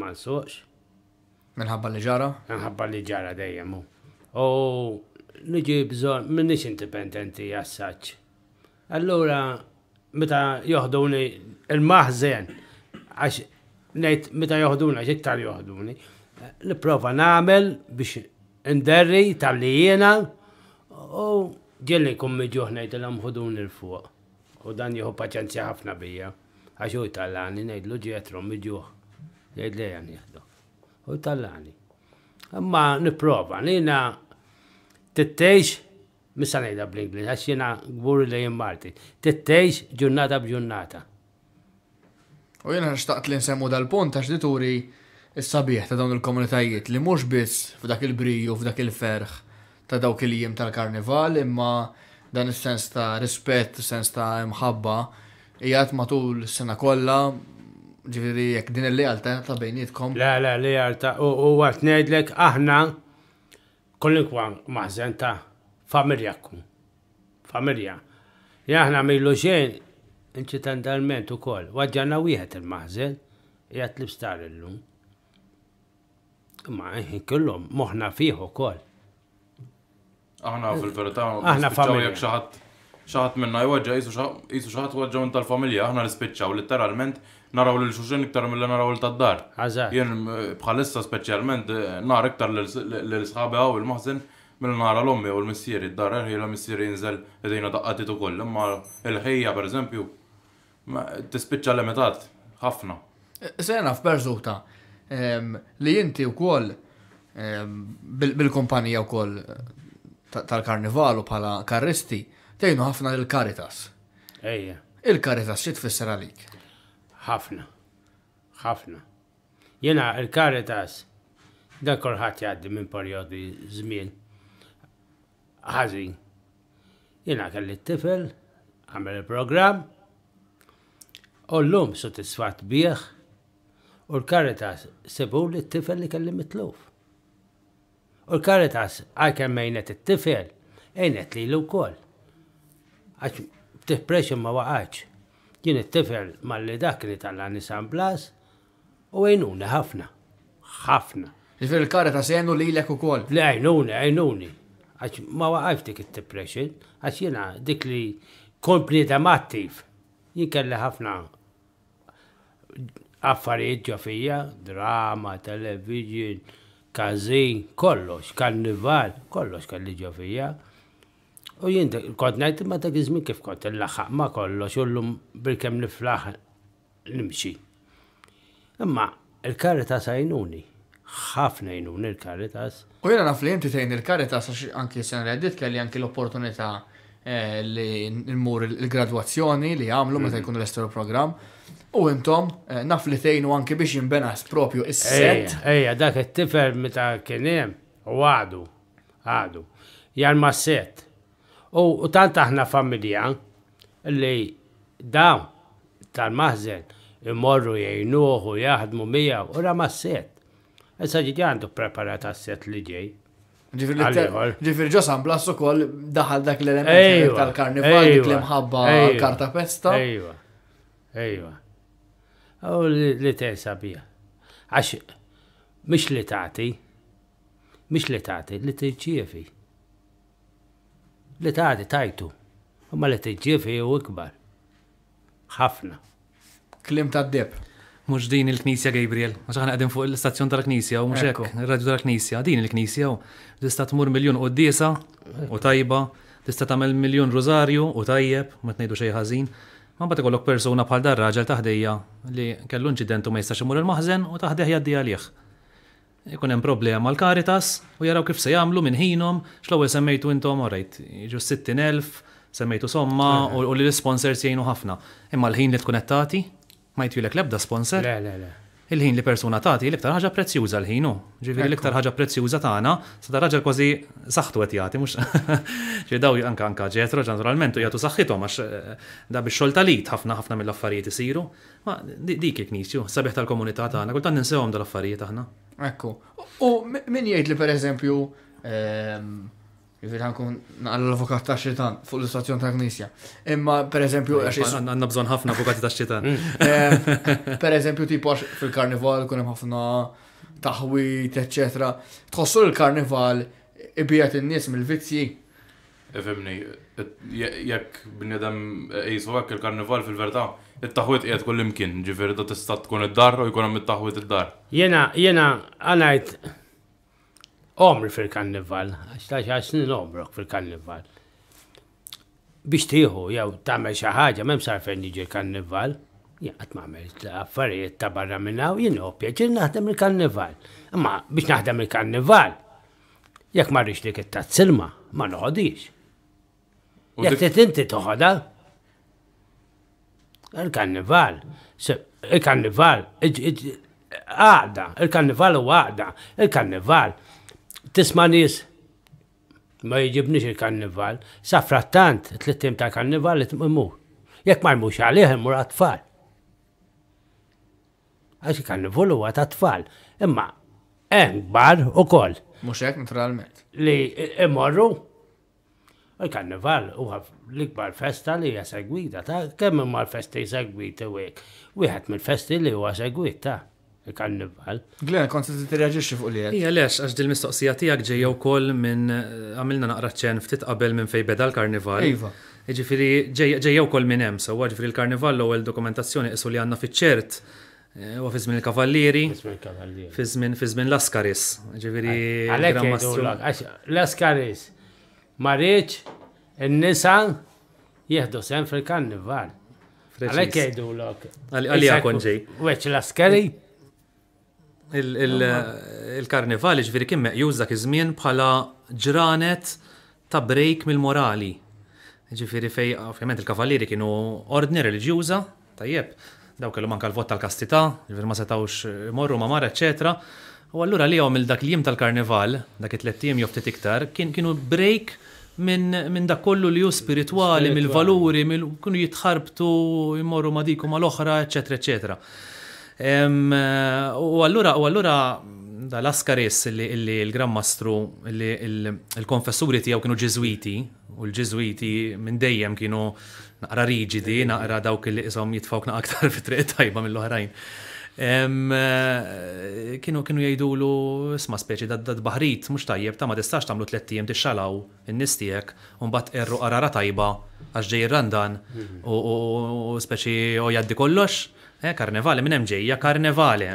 ma nsuqx. Minħabba li ġara? Minħabba li ġara dejjem. U niġi bżon, minnix indipendenti jassaċ. Allura, meta joħduni il maħżen għax nejt meta joħduni, għax iktar joħduni, niprofa namel biex inderri tal-li jena u ġelli kummi ġuħnajt l-amħudun il-fuq. U dan jħu paċenzja ħafna bija. Għaxu tal lani najdlu ġietru miġuħ. Jgħidli għan jihdu. U tal lani Ma niprofa, nina t-tejx, misa najda bl-Inglis, għax jena gburi li jimmarti, T-tejx ġurnata bġurnata. U jena xtaqt li nsemmu dal-punt għax dituri turi is-sabiħ ta' dawn il-komunitajiet li mhux biss f'dak il-briju, f'dak il-ferħ ta' dawk il-jiem tal-karnival, imma dan is-sens ta' rispett, sens ta' mħabba, jgħat matul s-sena kollha ġifiri jek din il-lealta ta' bejnietkom. Le, le, lealta, u għat nejdlek aħna kwan maħzen ta' familjakum. Familja. Jaħna millu xejn inċidentalment u koll. Għadġana wieħed il-maħzen, jgħat libstar il-lum. هي كلهم مو احنا فيه كل احنا في الفرتان احنا فاميليا شهط شهط منا ايوا ايسو شهط ايسو شهط وجا انت الفاميليا احنا السبيتشا وللترالمنت نراو للشوشن اكثر من اللي نراو للدار عزاك يعني بخلصها سبيتشالمنت نار اكثر او المحزن من نهار الامي والمسيري الدار هي المسيري ينزل هذين دقات تقول اما الهي برزمبيو تسبيتشا لمتات خفنا سينا في برزوتا li inti wkoll bil-kumpanija wkoll eh, tal-karnivalu pala karristi tejnu ħafna il-karitas. Ejja. il karitas xi tfisser għalik? Ħafna. Ħafna. Jena il karitas dakor ħat jaddi minn periodi żmien ħazin. Jena kelli t-tifel, għamil il program u l-lum sotisfat bieħ, U l-Karitas sebu li t-tifel li kelli mitluf. U l-Karitas għajkem mejnet t-tifel, ejnet li l-ukol. Għax t-depression ma waqax. Jien t-tifel ma li dak li tal-għani San Blas u għajnuna ħafna. ħafna. Ġifir il-Karitas jgħinu li l-ek u kol. Li għajnuni, għajnuni. Għax ma waqax dik t-depression, għax jena dik li kompli damattiv. Jien kelli ħafna affarijiet ġofija, drama, television, kazin, kollox, karnival, kollox kalli ġofija. U jien kont najt ma ta' gizmi kif kont il-laħħaq ma kollox u l-lum bil-kem niflaħ nimxi. Imma il-karitas għajnuni, ħafna jnuni il-karitas. U jena naf li jinti tajn il-karitas għanki anki sen reddit kelli għanki l opportunita Eh, li n-mur il-graduazzjoni li għamlu meta mhm. jkunu l-estero program. U intom, eh, naf li tejnu anki biex jimbenas propju is-set. Ejja, dak it-tifer meta kienem, u għadu, għadu, jar ma set. U tant aħna familja li dawn tal-maħzen imorru jgħinuħu jaħdmu mija u ra ma set. Issa ġi għandu preparata set li ġej. Ġifir ġo San Blas ukoll daħal dak l-element tal-karnival, dik l-imħabba karta pesta. Ejwa, ejwa. U li teħsa bija. Għax, mish li taħti, mish li taħti, li teħġiefi. Li taħti tajtu, ma li teħġiefi u ikbar. ħafna. Klim ta' deb mux din il-Knisja Gabriel, għax ħana għedin fuq l-istazzjon tal-Knisja, u mux ekk, il-raġu tal-Knisja, din il-Knisja, u tista' tmur miljon d-disa, u tajba, tista' tagħmel miljon rozarju u tajjeb, ma t-nejdu xejn ħażin. Ma bad ikollok persuna bħal dar raġel taħdejja li kellu inċident u ma jistax imur il-maħżen u taħdejja d għalih. Ikun hemm problema l-Karitas u jaraw kif se jagħmlu minn ħinhom x'law ewwel semmejtu intom orajt, jiġu 60,000, semmejtu somma eh. u li l-sponsors jgħinu ħafna. Imma l-ħin li tkun ma l lebda sponsor. Le, le, le. Il-ħin li persuna tagħti l-iktar ħaġa prezzjuża l-ħinu. Ġifieri l-iktar ħaġa prezzjuża tagħna sa ta' raġel kważi saħħtu qed jagħti mhux ġi daw anke anke ġetro naturalment jagħtu saħħithom għax eh, da bix-xogħol talit ħafna ħafna mill-affarijiet isiru. Ma dik il-knisju, sabiħ tal-komunità tagħna, kultant ninsewhom dal-affarijiet aħna. Ekku. U min jgħid li pereżempju ehm, Jifir ħankun l avokat ta' xitan fuq l-istazzjon ta' Gnisja. Imma per eżempju. Għanna bżon ħafna avokati ta' xitan. Mm. Eh, per eżempju, tipo fil-karnival kunem ħafna taħwit, eccetera. Tħossu l-karnival ibijat in-nies mill-vizzi. Efemni, jekk bnedem jisu għak il-karnival fil-verta, il-taħwit jgħet kull imkien, ġifir da tista tkun id-dar u jkun għam il-taħwit id-dar. Jena, jena, għanajt, omri fil-kannival, għax ta' snin omrok fil-kannival. Biex tiħu, jew tamel xaħġa, mem sarfen l kannival, jgħat ma' għamil affarijiet ta' barra minnaw, jien u pjaċir naħdem il-kannival. Ma biex naħdem il-kannival, jekk ma rix kitta t-silma, ma noħodix. Jekk tit inti toħoda, il-kannival, il-kannival, għada, il-kannival u għada, il-kannival, tisma' nies ma jiġibniex il-karnival, sa frattant, tlittim ta' karnival li t-mmur. Jek ma jmux għalih, mmur għatfall. Għax il-karnival huwa ta' tfal. Imma, eh, gbar u koll. Muxek, naturalment. Li imorru, il-karnival huwa l-ikbar festa li hija segwita ta' kemm imma l-festi segwita u Wieħed mill-festi li huwa segwita ta' il-karnival. Glenn, kont t-reagġiċi fuq li għed. Ija, lex, għax dil-mistoqsija tijak ġeja u koll minn eh, għamilna naqra ċen ftit qabel minn fej beda l-karnival. Iva. Iġifiri, ġeja u koll minn hemm, sawa ġifiri l-karnival l-ewwel dokumentazzjoni isu li għanna fiċ eh, u fi il-kavallieri. Fizmin żmien l-askaris. Iġifiri, l-askaris. Marieċ, n-nisa jihdu sen fil-karnival. Għalek jgħidu l-ok. Għalija konġej. l-askari il karnevali ġviri kien meqjuż dak iż-żmien bħala ġranet ta' break mill-morali. Ġifiri fej, ovvjament il-kavalieri kienu ordni reliġjuża tajjeb, daw kellu manka l-vot tal-kastità, ġifiri ma setawx morru ma mara, eccetera. U allura li il dak jim jiem tal karneval dak it-tlettim jow iktar, kienu break minn min dak kollu li ju spirituali, mill-valuri, mill kienu jitħarbtu, jmorru ma dikum ma oħra eccetera, eccetera. Eh, u allura, u allura, mm, dal-Askaris li l-Grammastru, illi l-konfessuri tijaw kienu ġizwiti, u l-ġizwiti minn dejjem kienu naqra riġidi, naqra dawk illi jisom jitfawkna aktar fit-triq tajba mill-oħrajn. Eh, kienu kienu jgħidulu isma' speċi dad baħrit mhux tajjeb ta' ma distax tamlu t-lettijem t in n-nistijek, u mbagħad erru qarara tajba għax ġej randan mhm. u speċi u jaddi kollox Eh, karnevale, minn hemm ġejja, karnevale, eh,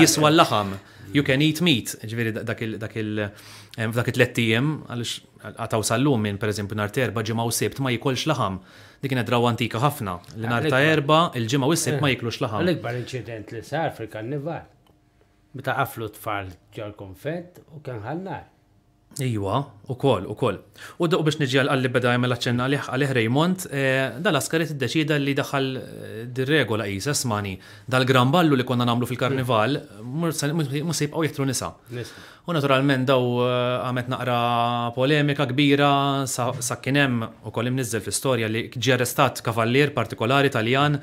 jiswa l-laħam, you can eat meat, ġveri dak il-tlettijiem, eh, għalix għataw sal-lum minn per eżempju nar terba ġimma u sebt ma jikolx laħam. Dik kienet draw antika ħafna, li nar ta' erba il-ġimma u sebt ma eh, jiklux laħam. L-ikbar inċident li sar fil-karneval. Meta qaflu tfal ġar konfett u kien ħallar. Iwa, u kol, u kol. U da u biex nġi għalli beda jmela ċenna għalih Raymond, eh, dal-askar id-deċida li daħal eh, dir-regola jisa smani, dal-gramballu li konna namlu fil-karnival, musib għaw jiktru nisa. U naturalment daw eh, għamet naqra polemika kbira, sa' kienem u kolim nizzel fil-istoria li ġi arrestat kavallir partikolari taljan,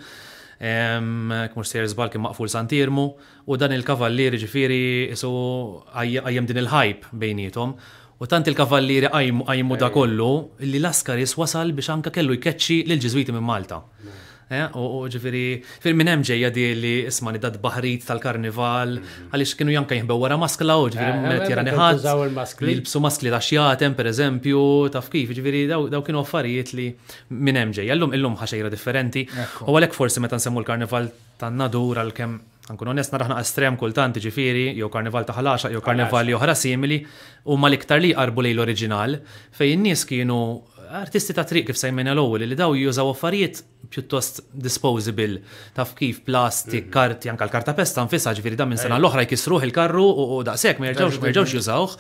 kmur Sears Balk maqful Santirmu, u dan il-kavallieri ġifiri jisu għajjem din il hype bejnietom. U tant il-kavallieri għajmu da kollu, li Laskar jiswasal wasal biex anka kellu jkeċċi l-ġizwiti minn Malta. Eh, u ġifiri, fil minn hemm ġejja di li ismani dad baħrit tal-karnival, mm. għaliex kienu janka jihbew wara maskla u ġifiri mmet eh, eh, jara neħat. Jilbsu maskli ta' xjatem, per eżempju, taf kif, ġifiri daw kienu affarijiet li minn hemm lum il illum ħaxejra differenti. U għalhekk forsi meta nsemmu l-karnival tan-nadur għalkemm Ankun onest naraħna għastrem kultant ġifiri, jew karnival ta' ħalaxa, jew karnival oħra simili, u mal-iktar li qarbu lej l-oriġinal, fej n-nies kienu artisti ta' triq kif sajmena l-ewwel li daw jużaw affarijiet pjuttost disposable ta' kif plastik, mhm. karti, anka l-karta pesta nfisa ġifiri da' minn sena l-oħra jkissruħ il-karru u daqshekk ma jerġgħux ma jerġgħux jużawh.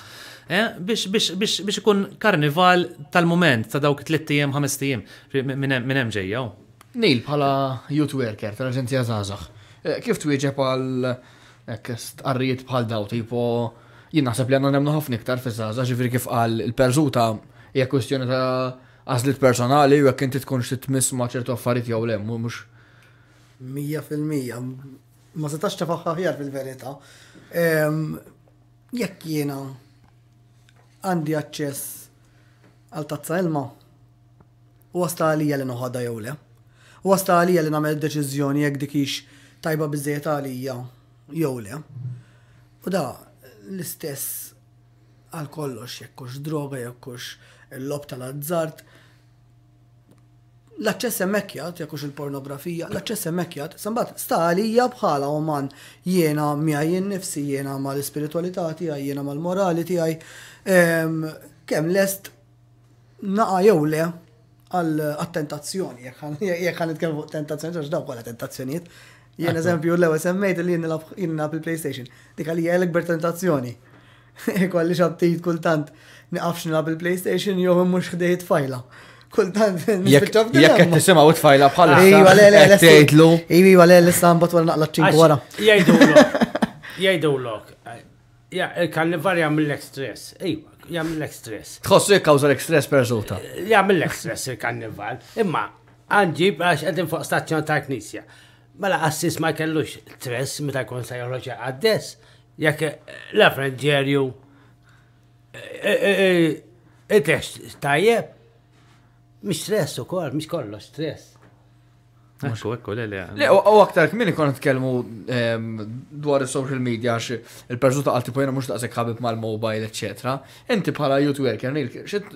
Eh, biex ikun karnival tal-moment ta' dawk 3 tiem, 5 tiem minn hemm ġejja. Nil bħala youth worker tal-Aġenzija Zazax. Eh, kif twieġeb għal eh, arrijiet bħal daw tipo jien naħseb li għandna nemnu ħafna iktar fi Zazax, ġifieri kif qal il-perżuta hija kwestjoni ta' għażlit personali u jekk inti tkun titmiss ma' ċertu affarijiet jew le, mhux. Mija fil-mija, ma setax tafaħħa ħjar fil-verità. Jekk jiena għandi aċċess għal tazza ilma, u għasta għalija li noħada jew le. U għasta għalija li namel deċiżjoni jekk dikix tajba bizzejet għalija jew le. U da l-istess għal kollox jekkux droga jekkux il-lob tal-azzart. L-aċċess emmekjat, jekux il-pornografija, l-aċċess emmekjat, sambat, sta għalija bħala oman jiena mija jien nifsi, jiena ma l-spiritualità tijaj, jiena ma l-morali tijaj, kem lest naqa jew le għal attentazzjoni, jekħan it-kem fuq tentazzjoni, għax daw għal tentazzjoniet Jien eżempju l-ewwel semmejt li jenna nilab playstation dik għalija l ekber tentazzjoni. Kolli xabtijt kultant. tant niqafx nilab il-PlayStation jew mhux ħdejt fajla. Kultant, jekk qed tisimgħu tfajla bħala. Iva le le le tgħidlu. Iva le le stambat wara naqla ċink wara. Jgħidulok. Jgħidulok. Ja, kalli varja mill-ek stress. Iva, jagħmilek stress. Tħossu jikkawża l-ek stress per riżulta. Jagħmilek stress il-kannival. Imma għandi għax qegħdin fuq stazzjon ta' knisja. Mela assis ma kellux stress meta jkun sa' joħroġ għaddess. Jekk l-afren ġerju il eh, eh, eh, tajjeb, mis stress u kol, mis kollo stress. Maxu, ekko, le, le. Le, u aktar, kmini kon t-kelmu dwar il-social media, għax il-perżu ta' għalti pojna mux daqsek ħabib mal-mobile, etc. Inti bħala YouTube worker, Nil,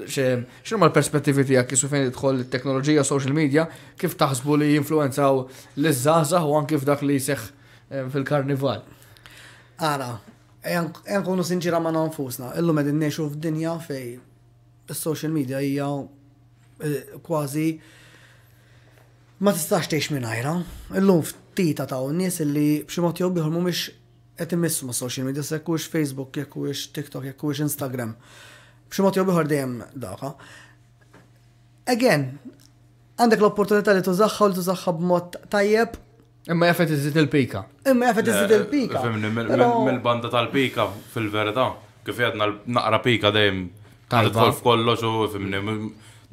xinu ma l-perspettivi tijak kisu fejn id-dħol il-teknologija, social media, kif taħsbu li jinfluenzaw l-izzazax u għan kif dak li seħ fil-karnival? Ara, Enkunu e sinġira ma' nanfusna, illum e edin neċu f'dinja fej il-social media hija kważi e, ma tistax teċ minnajra. Illum ftita ta' unnis nies illi bximot jobb biħol mumiex qed immissu ma' social media, se kux Facebook, kux TikTok, kux Instagram. Bximot jow biħol dejjem daqa. Again, għandek l-opportunità li tużaxħa u li tużaxħa b'mod tajjeb Imma jaffet iżid il-pika. Imma jaffet iżid eh, il-pika. Fimni, mill-banda tal-pika fil-verda, kif jadna naqra pika dejjem. Tadħol f'kollox u fimni,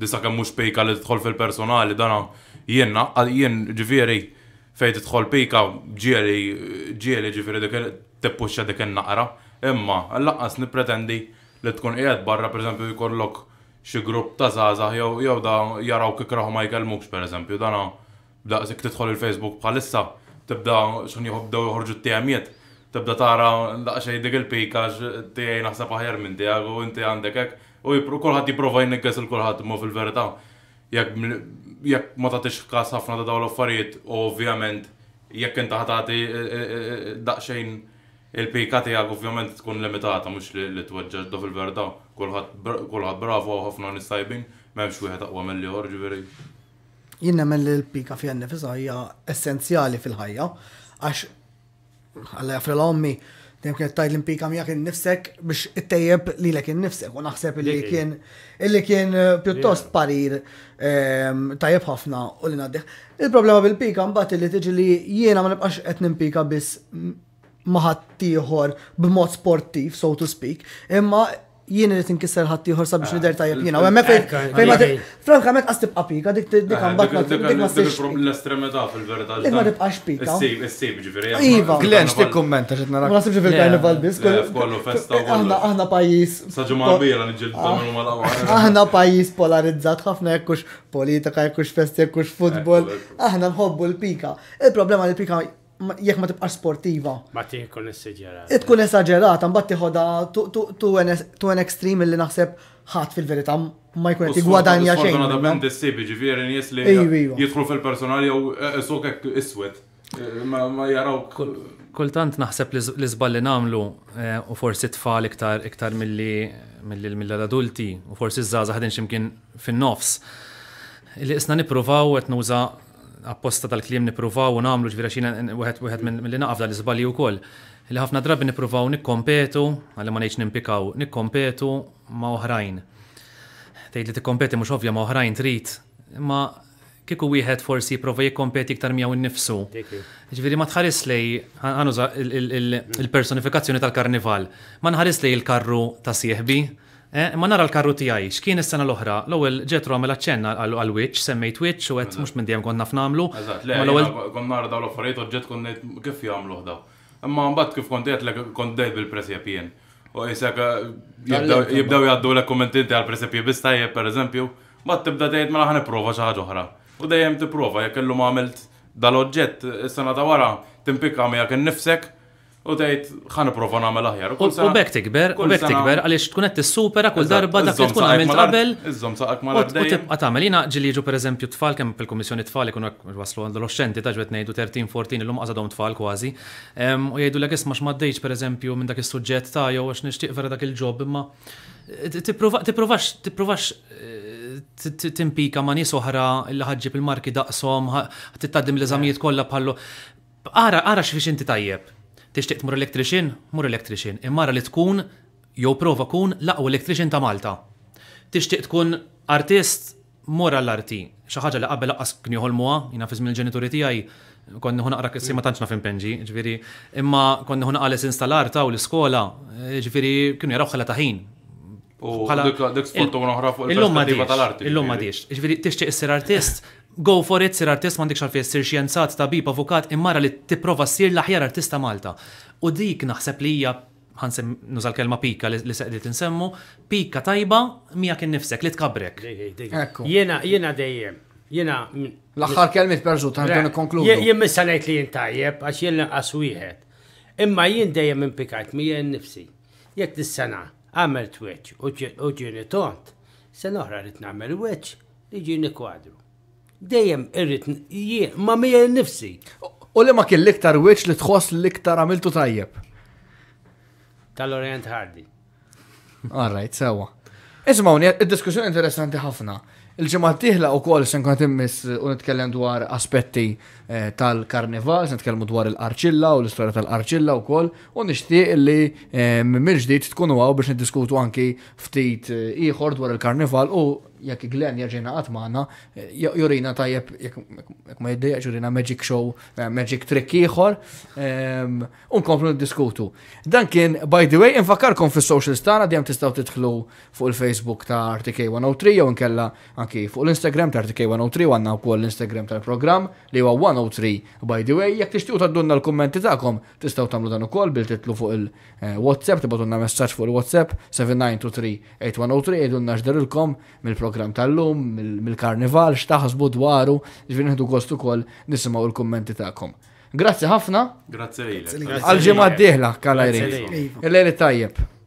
disa kemm mhux pika li tidħol fil-personali dana jien jien ġifieri fejn tidħol pika ġieli ġieli ġifieri dik tippuxxa dik naqra. Imma laqqas nippretendi li tkun qiegħed barra pereżempju jkollok xi grupp ta' żgħażagħ jew jew da jarawk ikraħu ma jkellmukx pereżempju dana daqsik tidħol il-Facebook bħalissa tibda xun jħobdew jħorġu t-tijamiet tibda tara daqxej dik il-pika tijaj naħseb aħjar minn tijak u inti għandek ek u kullħat jiprofa jinnikkas il-kullħat mu fil-verita jekk ma tatix kas ħafna ta' dawn l-affarijiet u ovvjament jekk inti ħatati e, e, e, daqxejn il-pika tiegħek ovvjament tkun limitata mhux li tweġġeġdu fil-verda. Kulħadd bravo ħafna nistajbin, m'hemmx wieħed aqwa mill-li ieħor veri jien nemmen li l-pika fija nifisa għajja essenzjali fil-ħajja, għax għalla jafri l-ommi, dem kienet tajt l pika mija kien nifsek biex it-tejjeb li l nifsek, u naħseb li kien illi kien eh, pjuttost parir ehm, tajjeb ħafna u li naddiħ. Il-problema bil-pika mbagħad li tiġi li jiena ma nibqax qed pika biss maħat tiħor b'mod sportiv, so to speak, imma jien li tinkisser ħadd ieħor sabiex nidher ah, tajjeb jiena. Eh, Hemm fejn eh, eh, frankament qas tibqa' pika dik dik ah, għandek dik ma ssirx l-estremità fil-verità. Dik ma tibqax pika. Issib issib ġifieri. Iva. Glenx tikkummenta x'qed narak. Ma nasibx fil-karnival biss. Kollu festa. Aħna aħna pajjiż. Saġuma kbira niġġieldu tagħmlu ah, mal-awar. Aħna pajjiż polarizzat ħafna jekkux politika, jekkux festi, jekkux futbol. Aħna nħobbu l-pika. Il-problema li pika jekk ma tibqa' sportiva. Ma tkun esagerata. Tkun esagerata, mbagħad tieħodha tu en extreme li naħseb ħadd fil-verità ma jkun qed jigwadanja xejn. Fortunatament da sibi ġifieri nies li jidħlu fil-personali jew eh, isukek eh, iswed. Eh, ma jaraw. Kultant naħseb li żball li nagħmlu u forsi tfal iktar iktar milli l adulti u forsi żgħażagħ ħadin x'imkien fin-nofs. Li isna nippruvaw qed nuża apposta tal-klim nipruvaw u namlu ġvira xina wieħed mill-li naqaf li zbali u koll. Li ħafna drabi nipruvaw nikkompetu, għalli ma neċ nimpikaw, nikkompetu ma' oħrajn. Tejt li tikkompeti mux ovja ma' oħrajn trit, ma kiku wieħed forsi jipprova jikkompeti iktar miegħu n-nifsu. Ġifieri ma tħaris li għanuża il-personifikazzjoni tal-karnival, ma nħares li il-karru ta' sieħbi, Eh, ma nara l-karru tijaj, xkien is-sena l ohra l-ewel ġetru għamela ċenna għal-witch, semmejt witch, u għet mux minn dijem konna f'namlu. L-ewel konna nara daw l-affarijiet u ġet konnet kif jgħamlu ħda. Imma mbagħad kif kont l kont dejt bil e pjen. U jisak eh, jibdaw jgħaddu l kommentinti għal-presepjen biss tajjeb pereżempju, ma tibda dejt mela ħan ipprova xi ħaġa oħra. U dejjem tipprova jekk lum għamilt dal oġġet is-sena ta' wara timpikka mi jekk nifsek U dajt ħana prova nagħmel aħjar. U bekk tikber, u bekk tikber għaliex tkun qed tissuper kull darba dak li tkun għamilt qabel. Iżżomm saqak ma U tibqa' tagħmel jiena ġili jiġu pereżempju tfal kemm fil-kummissjoni tfal ikun waslu adolescenti ta' ġwed ngħidu 13-14 illum qasadhom tfal kważi. U jgħidu lek isma' x'maddejx pereżempju minn dak is-suġġett ta' jew għax nixtieq vera dak il-ġob imma eh, tipprovax tipprovax eh, timpika ma' nies oħra li ħaġġib il-marki daqshom, titqaddim l-eżamijiet kollha bħallu. Ara, ara x'fiex inti tajjeb tixtieq tmur elektrixin, mur electrician, immara li tkun jew prova kun laqwa electrician ta' Malta. Tixtieq tkun artist, mor l arti Xi ħaġa li qabel laqqas kien jiena fiż mill-ġenituri tiegħi konni ħuna qra kissi ma tantx nafim penġi, ġifieri, imma konni ħuna qales installar ta' l-iskola, ġifieri kienu jaraw ħela ta' U dik fuq il tal-arti. Illum ma diex. tixtieq artist, go for it, sir artist m'għandekx għalfejn sir xienzat, tabib, avukat, immara li tipprova ssir l-aħjar artista Malta. U dik naħseb li hija ħansem nużal kelma pika li seqdiet insemmu, pika tajba mija kien nifsek li tkabrek. Jena, jena dejjem, jena. L-axħar kelmet perżut, ta' għan konkludu. Jien missa ngħid li jien tajjeb, għax jien lanqas wieħed. Imma jien dejjem impikajt mija nifsi. Jekk dis-sena t weċ u ġini tont, sen oħra rrit namel weċ li ġini kwadru. Dejjem irrit jie, ma mija nifsi. U li ma kien liktar weċ li tħoss liktar għamiltu tajjeb? Tal-Orient Hardy. right, sewa. Ismawni, il diskussjoni interessanti ħafna. Il-ġemma tiħla u kol sen kontimmis u nitkellem dwar aspetti Eh, tal-karnival, nitkellmu dwar il-arċilla u l istoria tal-arċilla u koll, u eh, nishtiq li mill ġdijt tkunu għaw biex niddiskutu anki ftit eh, iħor dwar il-karnival u jekk Glenn jaġina għatmana, jurina tajjeb, jekk ma jiddeja jurina magic show, magic trick iħor, ehm, unkomplu niddiskutu. Dan kien, by the way, infakarkom fis social stana, djem tistaw titħlu fuq il-Facebook ta' RTK103 jow nkella anki fuq l-Instagram ta' RTK103 u għanna u l-Instagram tal-program li huwa 103. By the way, jekk tixtiequ taddunna l-kummenti tagħkom, tistgħu tagħmlu dan ukoll bil titlu fuq il-WhatsApp, eh, tibatunna messaġġ fuq il-WhatsApp 7923-8103 jgħidulna x'darilkom mill-programm tal-lum, mill-karnival, x'taħsbu dwaru, ġifieri nieħdu gost ukoll nisimgħu l-kummenti tagħkom. Grazzi ħafna. Grazzi lilek. Għal-ġimgħa d-dieħla, kalajri. Il-lejli tajjeb.